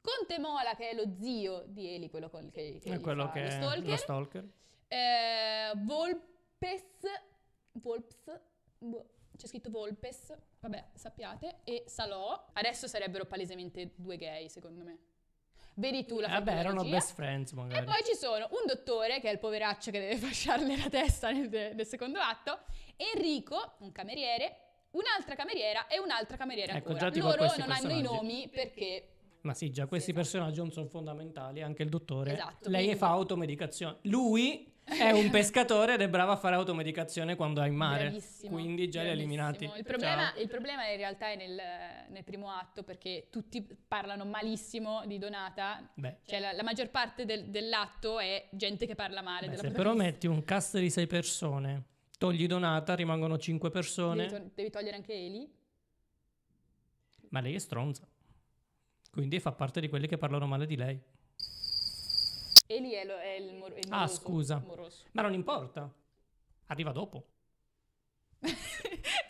Conte Mola, che è lo zio di Eli, quello col, che, che, è quello che lo stalker. Lo stalker. Eh, Volpes, Volps, boh, c'è scritto Volpes, vabbè, sappiate, e Salò. Adesso sarebbero palesemente due gay, secondo me. Vedi tu la eh, Vabbè, erano best friends magari. E poi ci sono un dottore, che è il poveraccio che deve [LAUGHS] fasciarle la testa nel, nel secondo atto, Enrico, un cameriere, un'altra cameriera e un'altra cameriera ecco, ancora. Loro non hanno i nomi perché ma sì, già questi esatto. personaggi non sono fondamentali, anche il dottore. Esatto, lei quindi... fa automedicazione. Lui è un [LAUGHS] pescatore ed è bravo a fare automedicazione quando è in mare. Bravissimo, quindi già li ha eliminati. Il problema, il problema, in realtà è nel, nel, primo atto perché tutti parlano malissimo di Donata. Beh. Cioè la, la maggior parte del, dell'atto è gente che parla male. Beh, se però metti un cast di sei persone, togli Donata, rimangono cinque persone. devi, to- devi togliere anche Eli. Ma lei è stronza. Quindi fa parte di quelli che parlano male di lei. Eli è, lo, è il, mor- il ah, moroso, Ah, scusa. Moroso. Ma non importa. Arriva dopo. [LAUGHS]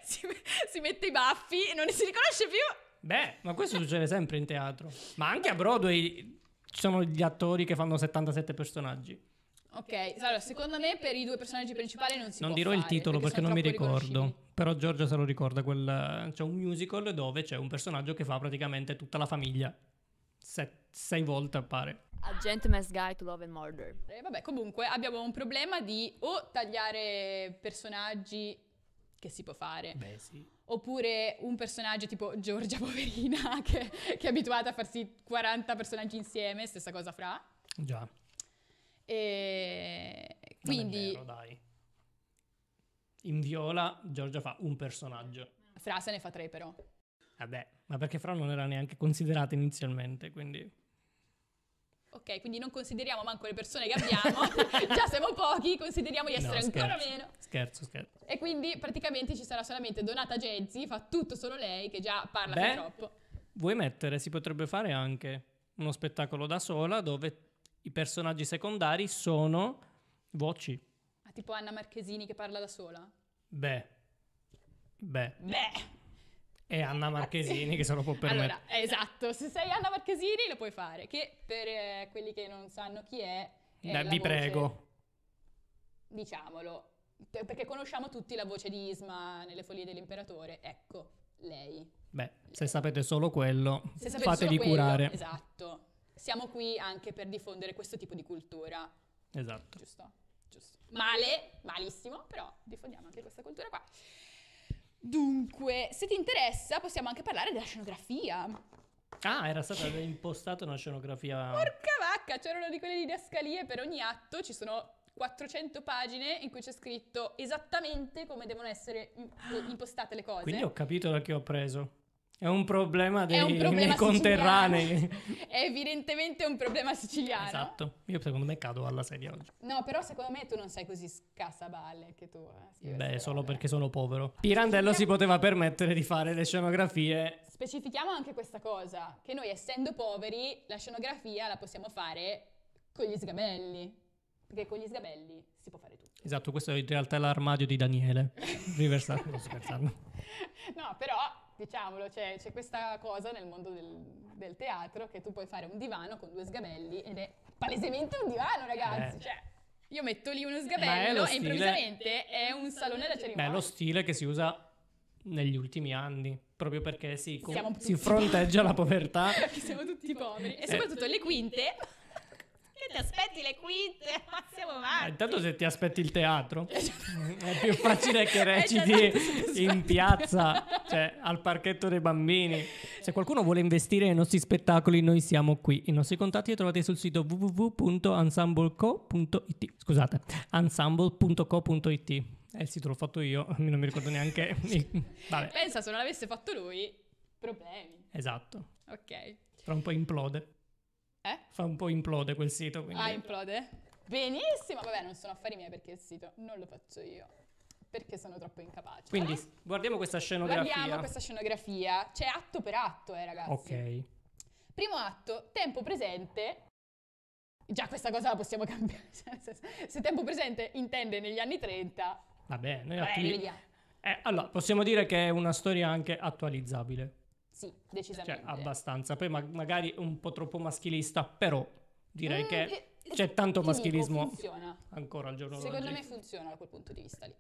si, si, mette i baffi e non si riconosce più. Beh, ma questo succede sempre in teatro. Ma anche a Broadway ci sono gli attori che fanno 77 personaggi. Ok, allora secondo me per i due personaggi principali non si non può Non dirò fare, il titolo perché, perché non mi ricordo, però Giorgia se lo ricorda, quel, c'è un musical dove c'è un personaggio che fa praticamente tutta la famiglia. Set, sei volte appare. A Gentleman's Guide to Love and Murder. Eh, vabbè, comunque abbiamo un problema di o tagliare personaggi che si può fare. Beh, sì. Oppure un personaggio tipo Giorgia [LAUGHS] poverina che, che è abituata a farsi 40 personaggi insieme, stessa cosa fra. Già. E quindi... Vero, dai. In viola Giorgia fa un personaggio. Fra se ne fa tre però. Vabbè, ma perché Fra non era neanche considerata inizialmente, quindi... Ok, quindi non consideriamo manco le persone che abbiamo, [LAUGHS] già siamo pochi, consideriamo di essere no, ancora meno. Scherzo, scherzo. E quindi praticamente ci sarà solamente Donata Gezzi, fa tutto solo lei, che già parla Beh, troppo. Vuoi mettere, si potrebbe fare anche uno spettacolo da sola dove i personaggi secondari sono voci. Ma tipo Anna Marchesini che parla da sola? Beh, beh. Beh. E Anna Marchesini che se lo può permettere. Allora, esatto, se sei Anna Marchesini lo puoi fare, che per eh, quelli che non sanno chi è... è da, vi voce, prego. Diciamolo, perché conosciamo tutti la voce di Isma nelle Folie dell'Imperatore, ecco, lei. Beh, se sapete solo quello, se sapete fatevi solo quello, curare. Esatto siamo qui anche per diffondere questo tipo di cultura. Esatto. Giusto? Giusto. Male, malissimo, però diffondiamo anche questa cultura qua. Dunque, se ti interessa, possiamo anche parlare della scenografia. Ah, era stata impostata una scenografia. Porca vacca, c'erano di quelle didascalie per ogni atto, ci sono 400 pagine in cui c'è scritto esattamente come devono essere impostate le cose. Quindi ho capito da che ho preso. È un problema dei, un problema conterranei. [LAUGHS] È evidentemente un problema siciliano. Esatto. Io secondo me cado alla sedia oggi. No, però secondo me tu non sei così scassaballe che tu. Eh, Beh, solo robe. perché sono povero. Pirandello si poteva permettere di fare le scenografie. Specifichiamo anche questa cosa, che noi essendo poveri la scenografia la possiamo fare con gli sgabelli. Perché con gli sgabelli si può fare tutto. Esatto, questo in realtà è l'armadio di Daniele. [LAUGHS] Riversando, No, però diciamolo, c'è, questa cosa nel mondo del, del, teatro che tu puoi fare un divano con due sgabelli ed è palesemente un divano, ragazzi. Eh. Cioè, io metto lì uno sgabello e improvvisamente è un salone da cerimonia. Beh, è lo stile che si usa negli ultimi anni, proprio perché si, com- si fronteggia la povertà. [LAUGHS] siamo tutti poveri. E eh. soprattutto eh. le quinte. Che ti aspetti le quinte? Ma [LAUGHS] siamo eh, intanto se ti aspetti il teatro eh, è più facile che eh, reciti esatto, esatto. in piazza, cioè al parchetto dei bambini. Se qualcuno vuole investire nei nostri spettacoli, noi siamo qui. I nostri contatti li trovate sul sito www.ensembleco.it. Scusate, ensemble.co.it. È il sito l'ho fatto io, [LAUGHS] non mi ricordo neanche. Vabbè. Pensa se non l'avesse fatto lui, problemi. Esatto. Ok. Tra un po' implode. Eh? Fa un po' implode quel sito. Quindi... Ah, implode? Benissimo, vabbè, non sono affari miei perché il sito non lo faccio io. Perché sono troppo incapace. Quindi allora, guardiamo questa scenografia. Guardiamo questa scenografia. C'è atto per atto, eh, ragazzi. Ok. Primo atto, tempo presente. Già questa cosa la possiamo cambiare. [LAUGHS] Cioè, se tempo presente intende negli anni 30. Vabbè, noi vabbè, attivi... vediamo. Eh, allora, possiamo dire che è una storia anche attualizzabile. Sì, cioè, decisamente. Cioè, abbastanza. Poi ma magari un po' troppo maschilista, però direi mm, che... Eh c'è tanto maschilismo funziona. ancora al giorno Secondo d'oggi. Secondo me funziona da quel punto di vista lì.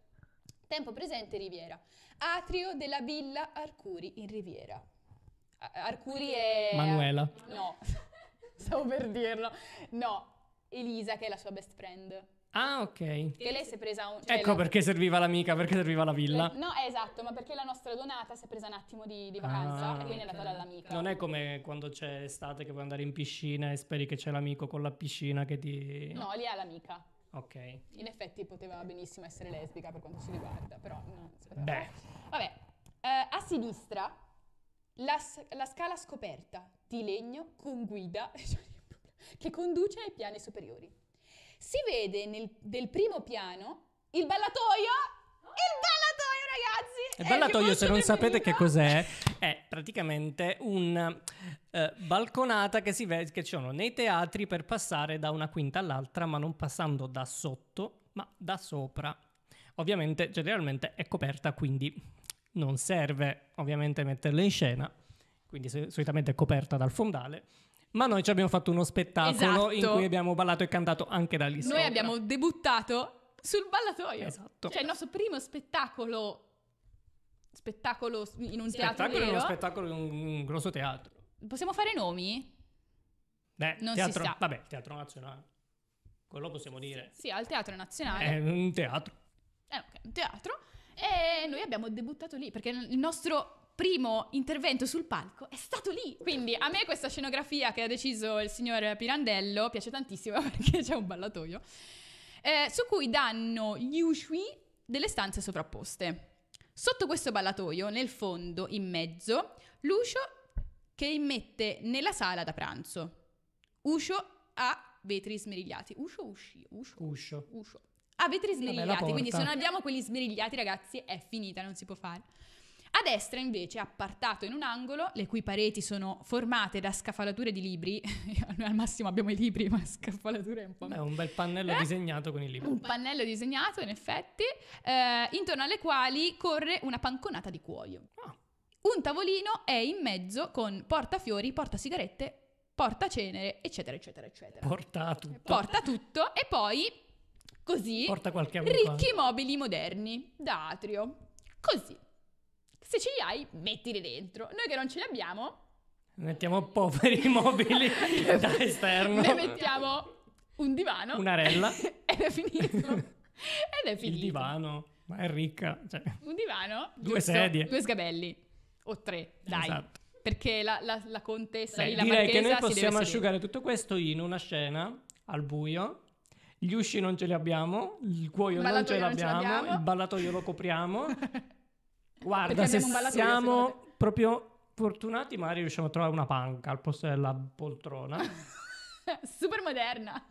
Tempo presente Riviera. Atrio della villa Arcuri in Riviera. Arcuri è... Manuela. No, [LAUGHS] stavo per dirlo. No, Elisa che è la sua best friend. Ah, ok. Che lei si è presa un... Cioè ecco la... perché serviva l'amica, perché serviva la villa. No, esatto, ma perché la nostra Donata si è presa un attimo di, di vacanza ah, e quindi è andata dall'amica. Non è come quando c'è estate che vuoi andare in piscina e speri che c'è l'amico con la piscina che ti... No, lì ha l'amica. Ok. In effetti poteva benissimo essere lesbica per quanto ci riguarda, però... No, Beh. Vabbè. Uh, a sinistra, la, la scala scoperta di legno con guida [LAUGHS] che conduce ai piani superiori si vede nel, del primo piano il ballatoio. Il ballatoio, ragazzi! Il ballatoio, se non sapete che cos'è, è praticamente un eh, balconata che si vede che ci sono nei teatri per passare da una quinta all'altra, ma non passando da sotto, ma da sopra. Ovviamente, generalmente è coperta, quindi non serve ovviamente metterla in scena, quindi solitamente è coperta dal fondale ma noi ci abbiamo fatto uno spettacolo esatto. in cui abbiamo ballato e cantato anche da lì. Noi sopra. abbiamo debuttato sul ballatoio. Esatto. Cioè il nostro primo spettacolo spettacolo in un spettacolo teatro vero. Uno spettacolo in un grosso teatro. Possiamo fare nomi? Beh, non teatro, si sa. Vabbè, il Teatro Nazionale. Quello possiamo dire. Sì, sì al Teatro Nazionale. È un teatro. Eh, ok, un teatro. E noi abbiamo debuttato lì, perché il nostro primo intervento sul palco è stato lì. Quindi a me questa scenografia che ha deciso il signor Pirandello piace tantissimo [LAUGHS] perché c'è un ballatoio, eh, su cui danno gli ushui delle stanze sovrapposte. Sotto questo ballatoio, nel fondo, in mezzo, l'uscio che immette nella sala da pranzo. Uscio a vetri smerigliati. Uscio, usci, uscio. Uscio. uscio. A vetri smerigliati, Vabbè, quindi se non abbiamo quelli smerigliati, ragazzi, è finita, non si può fare. A destra invece, appartato in un angolo, le cui pareti sono formate da scaffalature di libri, [LAUGHS] noi al massimo abbiamo i libri, ma scaffalature è un po'... Beh, un bel pannello eh? disegnato con i libri. Un pannello disegnato, in effetti, eh, intorno alle quali corre una panconata di cuoio. Oh. Un tavolino è in mezzo con portafiori, porta sigarette, porta cenere, eccetera, eccetera, eccetera. Porta tutto. Porta tutto e poi, così, ricchi mobili moderni da atrio. Così. Se ce li hai, mettili dentro. Noi che non ce li abbiamo... Mettiamo poveri [LAUGHS] mobili da esterno. Ne mettiamo un divano. Un'arella. [LAUGHS] ed è finito. Ed è finito. Il divano. Ma è ricca. Cioè. Un divano. Due giusto, sedie. Due sgabelli. O tre, dai. Esatto. Perché la, la, la contessa Beh, la Direi che noi possiamo asciugare tutto questo in una scena al buio. Gli usci non ce li abbiamo, il cuoio non ce l'abbiamo, non ce l'abbiamo, il ballatoio lo copriamo [LAUGHS] Guarda, se siamo proprio fortunati, magari riusciamo a trovare una panca al posto della poltrona. [LAUGHS] Super moderna.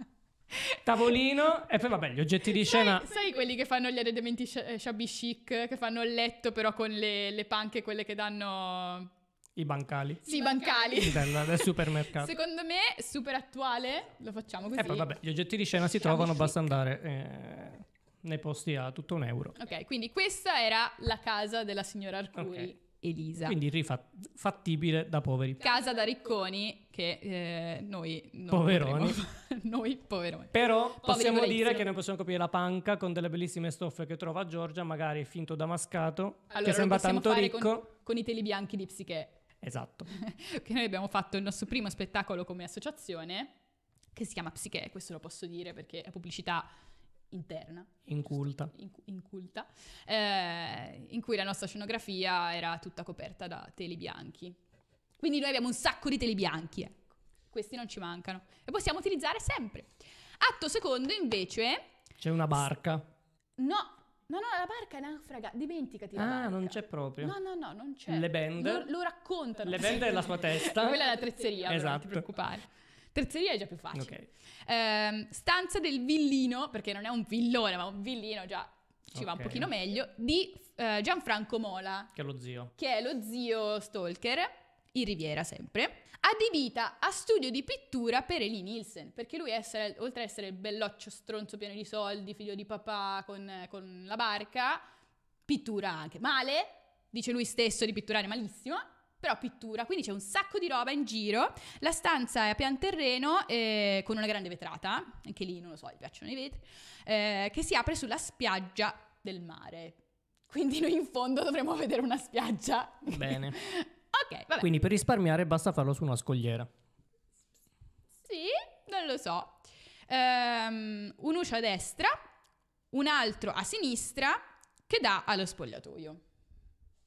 Tavolino e poi vabbè gli oggetti di sai, scena. Sai quelli che fanno gli arredamenti eh, shabby chic, che fanno il letto però con le, le panche, quelle che danno... I bancali. Sì, i bancali. Del, del supermercato. Secondo me super attuale, lo facciamo così. E poi vabbè gli oggetti di scena si shabby trovano, chic. basta andare... Eh nei posti a tutto un euro. Ok, quindi questa era la casa della signora Arcuri. Okay. Elisa. Quindi rifattibile da poveri. Casa da ricconi che eh, noi non poveroni. [LAUGHS] noi poveroni. Però possiamo Maurizio. dire che noi possiamo coprire la panca con delle bellissime stoffe che trova Giorgia, magari finto damascato, allora, che sembra tanto ricco. Con, con i teli bianchi di Psiche. Esatto. che [LAUGHS] noi abbiamo fatto il nostro primo spettacolo come associazione che si chiama Psiche, questo lo posso dire perché è pubblicità interna. Inculta. Giusto? inculta, eh, in cui la nostra scenografia era tutta coperta da teli bianchi. Quindi noi abbiamo un sacco di teli bianchi, ecco. Questi non ci mancano. E possiamo utilizzare sempre. Atto secondo, invece... C'è una barca. No, No, no, la barca è naufraga, dimenticati. ah, barca. non c'è proprio. No, no, no, non c'è. Le bende. Lo, lo raccontano. Le bende è la sua testa. [LAUGHS] Quella è la trezzeria, esatto. non ti esatto. preoccupare. Terzeria è già più facile. Okay. Eh, stanza del villino, perché non è un villone, ma un villino già ci okay. va un pochino meglio, di eh, Gianfranco Mola. Che è lo zio. Che è lo zio stalker in Riviera sempre, adibita a studio di pittura per Eli Nielsen, perché lui, essere, oltre ad essere il belloccio stronzo pieno di soldi, figlio di papà con, con la barca, pittura anche male, dice lui stesso di pitturare malissimo, però pittura, quindi c'è un sacco di roba in giro. La stanza è a pian terreno eh, con una grande vetrata, anche lì non lo so, gli piacciono i vetri, eh, che si apre sulla spiaggia del mare. Quindi noi in fondo dovremo vedere una spiaggia. Bene. [LAUGHS] ok, vabbè. Quindi per risparmiare basta farlo su una scogliera. Sì, non lo so. Um, un uscio a destra, un altro a sinistra che dà allo spogliatoio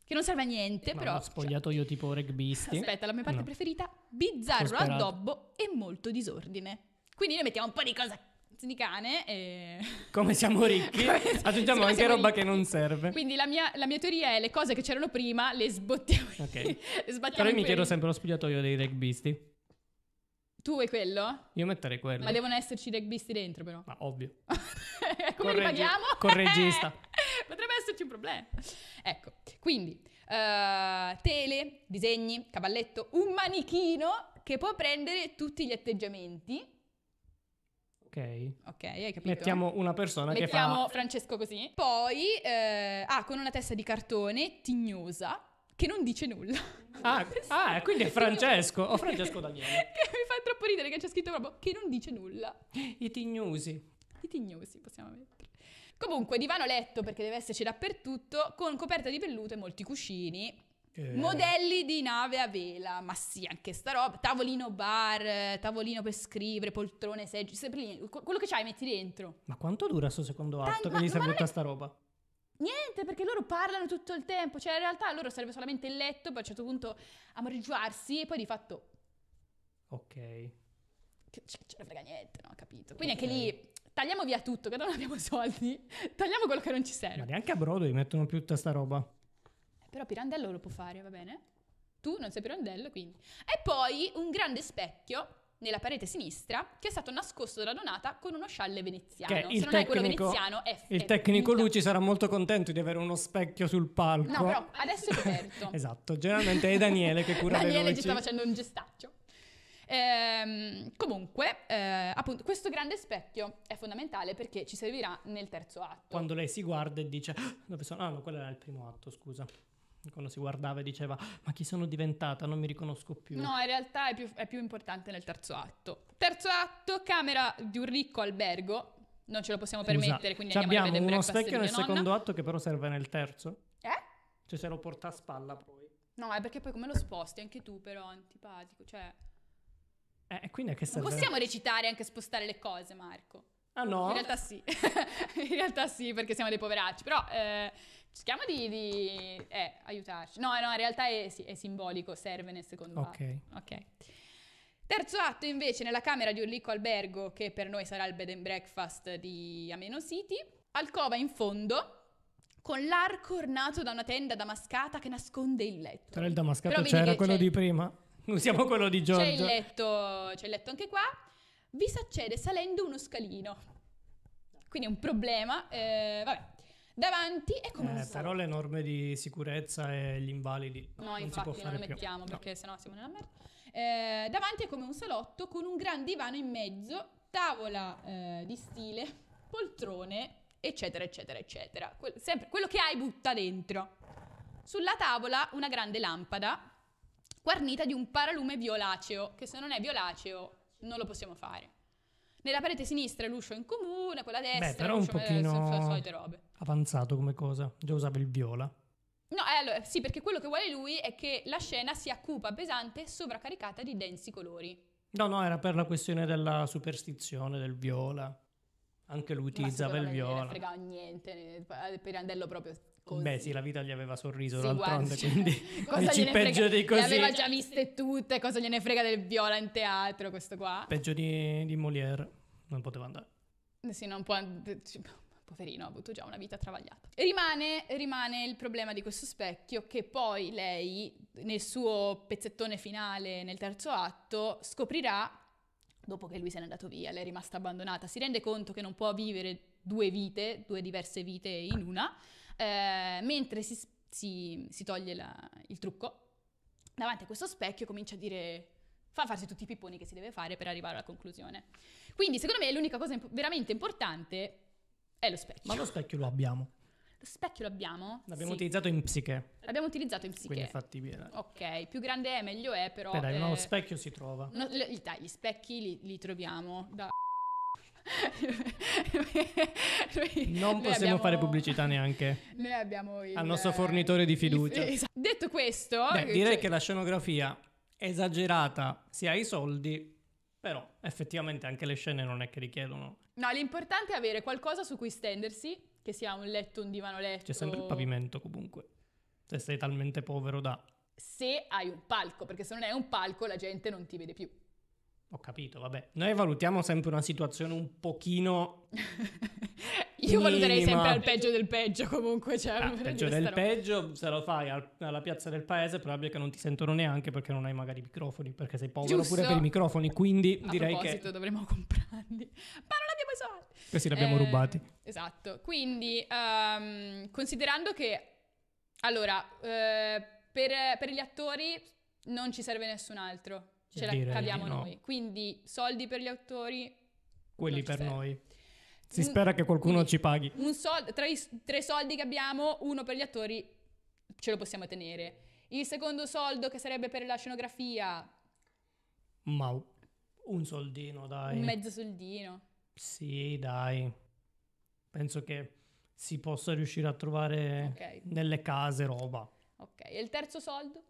che non serve a niente, eh, Ma però... Uno spogliatoio cioè, tipo rugbysti. Aspetta, la mia parte no. preferita, bizzarro addobbo e molto disordine. Quindi noi mettiamo un po' di cose di cane e... [LAUGHS] Come siamo ricchi, [LAUGHS] aggiungiamo anche roba ricchi. che non serve. Quindi la mia, la mia, teoria è le cose che c'erano prima le sbottiamo. Ok. [LAUGHS] le sbattiamo Però io mi chiedo sempre lo spogliatoio dei rugbyisti. Tu e quello? Io metterei quello. Ma devono esserci i rugbyisti dentro però. Ma ovvio. Come Correggi- li paghiamo? Correggista esserci un problema. Ecco, quindi uh, tele, disegni, cavalletto, un manichino che può prendere tutti gli atteggiamenti. Ok. Ok, hai capito. Mettiamo una persona Mettiamo che fa... Mettiamo Francesco così. Poi, eh, ah, con una testa di cartone, tignosa, che non dice nulla. Ah, [LAUGHS] ah quindi è Francesco, o Francesco Daniele. [LAUGHS] mi fa troppo ridere che c'è scritto proprio che non dice nulla. I tignosi. I tignosi, possiamo avere. Comunque, divano letto perché deve esserci dappertutto, con coperta di velluto e molti cuscini. Eh. Modelli di nave a vela, ma sì, anche sta roba. Tavolino bar, tavolino per scrivere, poltrone, seggi, quello che c'hai metti dentro. Ma quanto dura sto secondo atto Tan- che ma, gli serve tutta è... sta roba? Niente, perché loro parlano tutto il tempo, cioè in realtà loro serve solamente il letto, poi a un certo punto amareggiarsi e poi di fatto... Ok. Ce, ce ne frega niente, no? Capito? Quindi okay. anche lì tagliamo via tutto, che non abbiamo soldi, tagliamo quello che non ci serve. Ma neanche a Broadway mettono più tutta sta roba. Eh, però Pirandello lo può fare, va bene? Tu non sei Pirandello, quindi. E poi un grande specchio nella parete sinistra che è stato nascosto dalla Donata con uno scialle veneziano. Che Se non tecnico, è quello veneziano, è Il tecnico finita. Luci sarà molto contento di avere uno specchio sul palco. No, però adesso è coperto. [LAUGHS] esatto, generalmente è Daniele che cura Daniele le luci. Daniele ci sta facendo un gestaccio. Ehm, comunque, eh, appunto, questo grande specchio è fondamentale perché ci servirà nel terzo atto. Quando lei si guarda e dice, Dove sono? ah no, ah, quello era il primo atto, scusa quando si guardava e diceva ma chi sono diventata non mi riconosco più no in realtà è più, è più, importante nel terzo atto terzo atto camera di un ricco albergo non ce lo possiamo Scusa, permettere quindi cioè andiamo abbiamo a uno specchio nel nonna. secondo atto che però serve nel terzo eh? cioè se lo porta a spalla poi no è perché poi come lo sposti anche tu però antipatico cioè eh, quindi a che serve? Possiamo recitare e anche spostare le cose, Marco. Ah no? In realtà sì, [LAUGHS] in realtà sì, perché siamo dei poveracci, però eh, cerchiamo di, di eh, aiutarci. No, no, in realtà è, sì, è simbolico, serve nel secondo atto. Ok. Terzo atto invece nella camera di un ricco Albergo, che per noi sarà il bed and breakfast di Ameno City, alcova in fondo, con l'arco ornato da una tenda damascata che nasconde il letto. Tra il damascato Però c'era quello c'è... di prima? [LAUGHS] Usiamo quello di Giorgio. C'è il letto, c'è il letto anche qua. Vi si accede salendo uno scalino. Quindi è un problema. Eh, vabbè. Davanti è come eh, un Eh, però le norme di sicurezza e gli invalidi. No, non si può infatti non fare lo più. mettiamo No. perché sennò siamo nella merda. Eh, davanti è come un salotto con un gran divano in mezzo, tavola eh, di stile, poltrone, eccetera, eccetera, eccetera. Que- sempre quello che hai butta dentro. Sulla tavola una grande lampada guarnita di un paralume violaceo, che se non è violaceo non lo possiamo fare. Nella parete sinistra l'uscio in comune, quella destra Beh, però un pochino solite robe. Avanzato come cosa, già usava il viola. No, eh, allora, sì, perché quello che vuole lui è che la scena sia cupa, pesante, sovraccaricata di densi colori. No, no, era per la questione della superstizione del viola. Anche lui utilizzava il viola. Non frega niente, per Andello proprio Così. Beh, sì, la vita gli aveva sorriso sì, d'altronde, cioè, quindi [LAUGHS] cosa dici [LAUGHS] peggio di così. Le aveva già viste tutte, cosa gliene frega del viola in teatro, questo qua. Peggio di, di Molière, non poteva andare. Eh sì, non può... Eh, poverino, ha avuto già una vita travagliata. Rimane, rimane il problema di questo specchio che poi lei, nel suo pezzettone finale, nel terzo atto, scoprirà dopo che lui se n'è andato via, lei è rimasta abbandonata, si rende conto che non può vivere due vite, due diverse vite in una, eh, mentre si, si, si toglie la, il trucco, davanti a questo specchio comincia a dire fa farsi tutti i pipponi che si deve fare per arrivare alla conclusione. Quindi, secondo me, l'unica cosa imp- veramente importante è lo specchio. Ma lo specchio lo abbiamo. Lo specchio lo abbiamo? L'abbiamo sì. utilizzato in psiche. L'abbiamo utilizzato in psiche. Quindi è fattibile. Ok, più grande è, meglio è, però... Beh, eh... uno specchio si trova. No, l- dai, gli specchi li, li troviamo da non possiamo abbiamo, fare pubblicità neanche. Noi abbiamo il, al nostro fornitore di fiducia. Il, [LAUGHS] esatto. Detto questo, Beh, cioè direi cioè... che la scenografia esagerata si ha i soldi, però effettivamente anche le scene non è che richiedono. No, l'importante è avere qualcosa su cui stendersi, che sia un letto, un divano letto. C'è sempre il pavimento comunque. Se sei talmente povero da se hai un palco, perché se non hai un palco la gente non ti vede più. Ho capito, vabbè. Noi valutiamo sempre una situazione un pochino... [LAUGHS] Io minima. valuterei sempre al peggio del peggio comunque. Cioè, ah, [LAUGHS] peggio del peggio, se lo fai al, alla piazza del paese probabilmente che non ti sentono neanche perché non hai magari i microfoni, perché sei povero Giusto. pure per i microfoni, quindi A direi che... dovremmo comprarli, ma non abbiamo i soldi! Questi li abbiamo eh, rubati. Esatto, quindi um, considerando che... Allora, eh, per, per gli attori non ci serve nessun altro ce la caviamo no. noi. Quindi soldi per gli autori. Quelli per noi. Si un, spera che qualcuno quindi, ci paghi. Un sol- tra i tre soldi che abbiamo, uno per gli attori ce lo possiamo tenere. Il secondo soldo che sarebbe per la scenografia. Ma un soldino, dai. Un mezzo soldino. Sì, dai. Penso che si possa riuscire a trovare okay. nelle case roba. Ok, e il terzo soldo?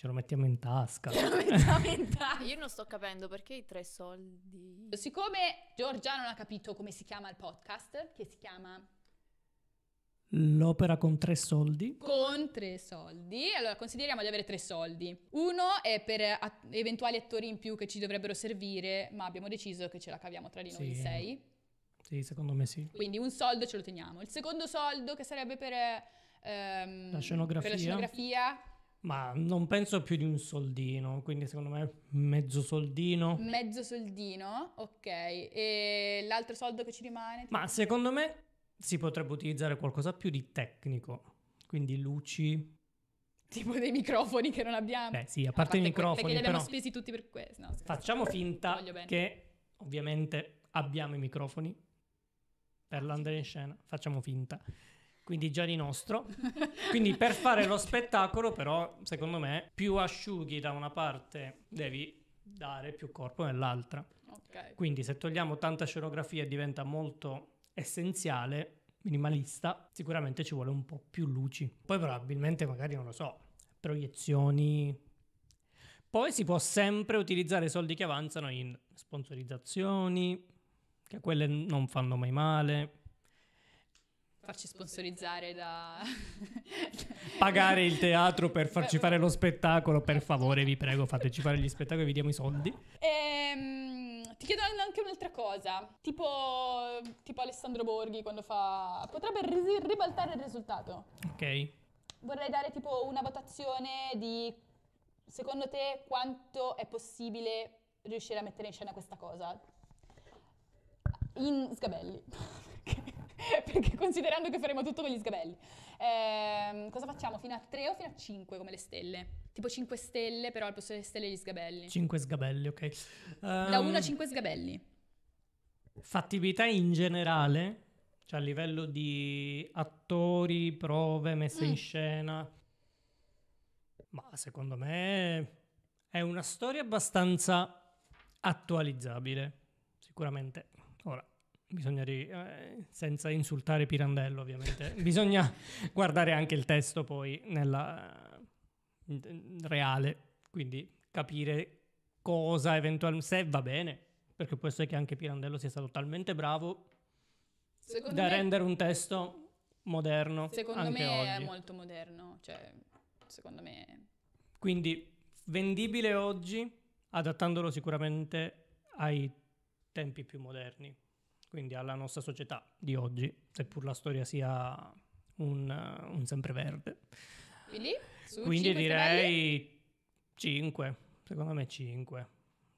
Ce lo mettiamo in tasca. Ce lo mettiamo in [LAUGHS] tasca. Io non sto capendo perché i tre soldi. Siccome Giorgia non ha capito come si chiama il podcast, che si chiama L'opera con tre soldi. Con tre soldi. Allora, consideriamo di avere tre soldi. Uno è per a- eventuali attori in più che ci dovrebbero servire, ma abbiamo deciso che ce la caviamo tra di noi sì. sei. Sì, secondo me sì. Quindi un soldo ce lo teniamo. Il secondo soldo che sarebbe per... Ehm, la scenografia. Per la scenografia ma non penso più di un soldino, quindi secondo me mezzo soldino. Mezzo soldino, ok. E l'altro soldo che ci rimane? Ma secondo me si potrebbe utilizzare qualcosa più di tecnico, quindi luci. Tipo dei microfoni che non abbiamo. Beh sì, a parte, a parte i microfoni. Perché li abbiamo spesi tutti per questo. No, facciamo finta che ovviamente abbiamo i microfoni per l'andare in scena, facciamo finta quindi già di nostro. Quindi per fare lo [LAUGHS] spettacolo però, secondo me, più asciughi da una parte devi dare più corpo nell'altra. Okay. Quindi se togliamo tanta scenografia diventa molto essenziale, minimalista, sicuramente ci vuole un po' più luci. Poi probabilmente magari non lo so, proiezioni, poi si può sempre utilizzare i soldi che avanzano in sponsorizzazioni, che quelle non fanno mai male farci sponsorizzare da... [LAUGHS] Pagare il teatro per farci fare lo spettacolo, per favore, vi prego, fateci fare gli spettacoli, vi diamo i soldi. Ehm, ti chiedo anche un'altra cosa, tipo, tipo Alessandro Borghi quando fa... potrebbe ris- ribaltare il risultato. Ok. Vorrei dare tipo una votazione di, secondo te, quanto è possibile riuscire a mettere in scena questa cosa? In sgabelli. [LAUGHS] [LAUGHS] perché considerando che faremo tutto con gli sgabelli. Eh, cosa facciamo? Fino a 3 o fino a 5 come le stelle? Tipo 5 stelle, però al posto delle stelle gli sgabelli. 5 sgabelli, ok. Um, da 1 a 5 ehm, sgabelli. Fattibilità in generale, cioè a livello di attori, prove, messe mm. in scena. Ma secondo me è una storia abbastanza attualizzabile, sicuramente. Bisogna, ri- eh, senza insultare Pirandello ovviamente, [LAUGHS] bisogna guardare anche il testo poi nella, reale, quindi capire cosa eventualmente, se va bene, perché può essere che anche Pirandello sia stato talmente bravo Secondo da me... rendere un testo moderno. Secondo me oggi. è molto moderno, cioè, secondo me... Quindi vendibile oggi, adattandolo sicuramente ai tempi più moderni quindi alla nostra società di oggi, seppur la storia sia un, un sempreverde. Quindi, quindi direi 5, secondo me 5,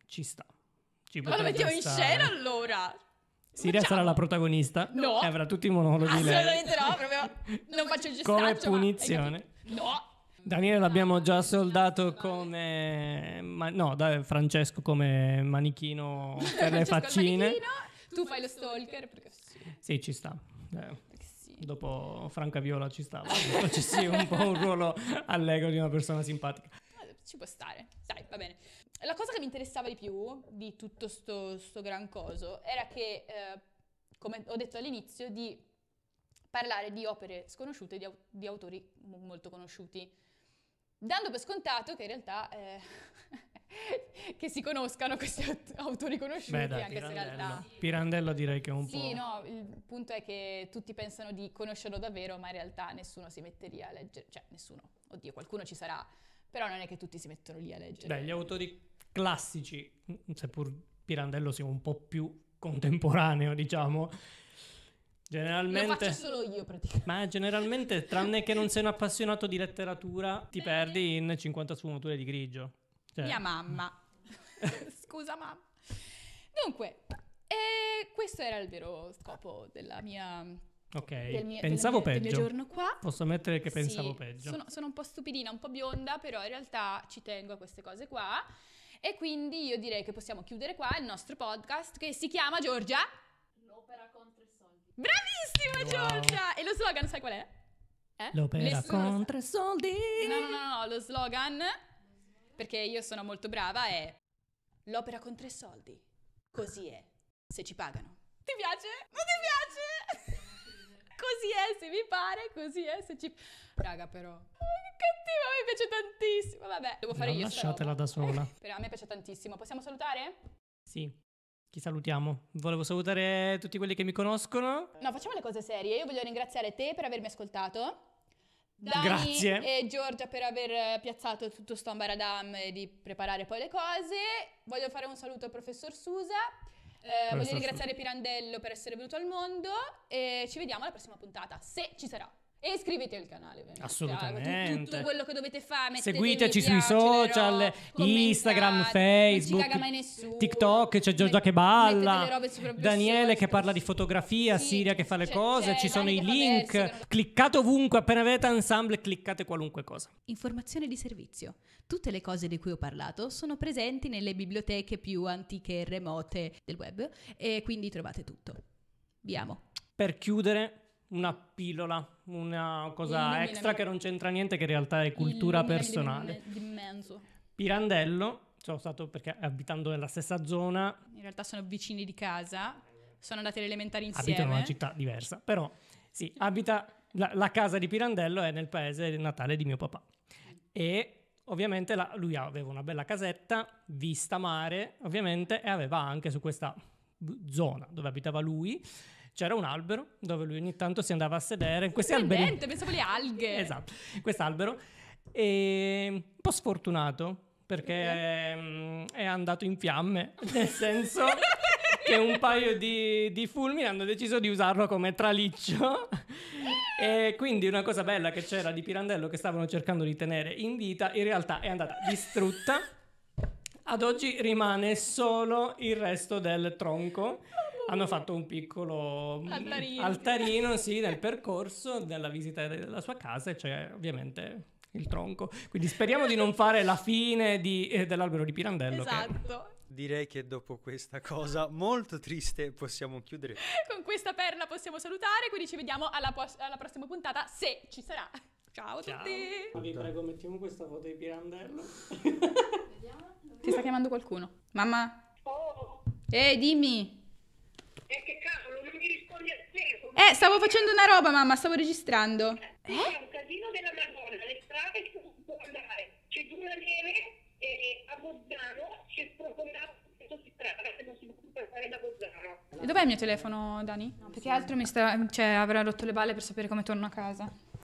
ci sta. Ci Ma lo mettiamo in scena allora? Siria Facciamo. sarà la protagonista no. e avrà tutti i monologhi Assolutamente lei. no, proprio [LAUGHS] non faccio il gestaccio. Come punizione. No. Daniele l'abbiamo già soldato come... Ma, no, da Francesco come manichino [LAUGHS] per le faccine. Manichino tu fai lo stalker perché sì. ci sta. Eh, Dopo Franca Viola ci sta, ci un po' un ruolo allegro di una persona simpatica. Eh, ci può stare, dai, va bene. La cosa che mi interessava di più di tutto sto, sto gran coso era che, eh, come ho detto all'inizio, di parlare di opere sconosciute, di, di autori molto conosciuti, dando per scontato che in realtà eh, [LAUGHS] [LAUGHS] che si conoscano questi aut- autoriconosciuti, Beh, dai, anche se in realtà... Pirandello direi che è un sì, po'... Sì, no, il punto è che tutti pensano di conoscerlo davvero, ma in realtà nessuno si mette lì a leggere, cioè nessuno, oddio, qualcuno ci sarà, però non è che tutti si mettono lì a leggere. Beh, gli autori classici, mm, seppur Pirandello sia un po' più contemporaneo, diciamo... Generalmente, Lo faccio solo io praticamente. Ma generalmente, tranne che non [LAUGHS] sei un appassionato di letteratura, ti Beh. perdi in 50 sfumature di grigio. Cioè, mia mamma. [LAUGHS] Scusa mamma. Dunque, eh, questo era il vero scopo della mia Ok, del mio, pensavo mia, peggio. giorno qua. Posso ammettere che pensavo sì, peggio. Sono, sono, un po' stupidina, un po' bionda, però in realtà ci tengo a queste cose qua. E quindi io direi che possiamo chiudere qua il nostro podcast che si chiama Giorgia. L'opera contro i soldi. Bravissima wow. Giorgia! E lo slogan sai qual è? Eh? L'opera Nessuno contro i soldi. No, no, no, no, lo slogan perché io sono molto brava e... L'opera con tre soldi. Così è. Se ci pagano. Ti piace? Non ti piace? [LAUGHS] così è se mi pare, così è se ci... Raga però... Cattiva, mi piace tantissimo. Vabbè, devo fare non io. Lasciatela da sola. [LAUGHS] però a me piace tantissimo. Possiamo salutare? Sì. Chi salutiamo? Volevo salutare tutti quelli che mi conoscono. No, facciamo le cose serie. Io voglio ringraziare te per avermi ascoltato. Dani Grazie. e Giorgia per aver eh, piazzato tutto questo ambaradam e di preparare poi le cose. Voglio fare un saluto al professor Susa. Eh, voglio ringraziare Pirandello per essere venuto al mondo e ci vediamo alla prossima puntata, se ci sarà. E iscrivetevi al canale. Ovviamente. Cioè, Assolutamente. Tutto, quello che dovete fare. Seguiteci sui social, Instagram, Facebook, TikTok, c'è Giorgia che balla, Daniele che parla di fotografia, sì, Siria che fa le cose, ci sono i link. Versi, cliccate ovunque, appena avete Ensemble cliccate qualunque cosa. Informazione di servizio. Tutte le cose di cui ho parlato sono presenti nelle biblioteche più antiche e remote del web e quindi trovate tutto. Vi amo. Per chiudere, una pillola, una cosa extra che non c'entra niente, che in realtà è cultura personale. Immenso. Pirandello, sono stato perché abitando nella stessa zona. In realtà sono vicini di casa, sono andati alle elementari insieme. Abitano in una città diversa, però sì, abita la, la, casa di Pirandello è nel paese natale di mio papà. E ovviamente la, lui aveva una bella casetta, vista mare, ovviamente, e aveva anche su questa zona dove abitava lui c'era un albero dove lui ogni tanto si andava a sedere. Questi alberi... Niente, pensavo le alghe. esatto, quest'albero. E un po' sfortunato perché è, mm, è andato in fiamme, nel senso... [LAUGHS] che un paio di, di, fulmini hanno deciso di usarlo come traliccio. e quindi una cosa bella che c'era di Pirandello che stavano cercando di tenere in vita, in realtà è andata distrutta. Ad oggi rimane solo il resto del tronco hanno fatto un piccolo mm, altarino, altarino sì, nel percorso della visita della sua casa e c'è cioè, ovviamente il tronco. Quindi speriamo di non fare la fine di, eh, dell'albero di Pirandello. Esatto. Che... Direi che dopo questa cosa molto triste possiamo chiudere. Con questa perla possiamo salutare, quindi ci vediamo alla, pos- alla prossima puntata, se ci sarà. Ciao a Ciao. tutti! Vi prego, mettiamo questa foto di Pirandello. Ti sta chiamando qualcuno. Mamma? Oh. Ehi, hey, dimmi! Perché cavolo, non mi rispondi al telefono. Eh, stavo facendo una roba, mamma, stavo registrando. Eh? eh? È un casino della Madonna, le strade si può andare. C'è giù la neve e a Bozzano si è sprofondato di strada se non si può passare da Bozzano. Dov'è il mio telefono, Dani? No, perché altro mi sta... cioè, avrà rotto le balle per sapere come torno a casa.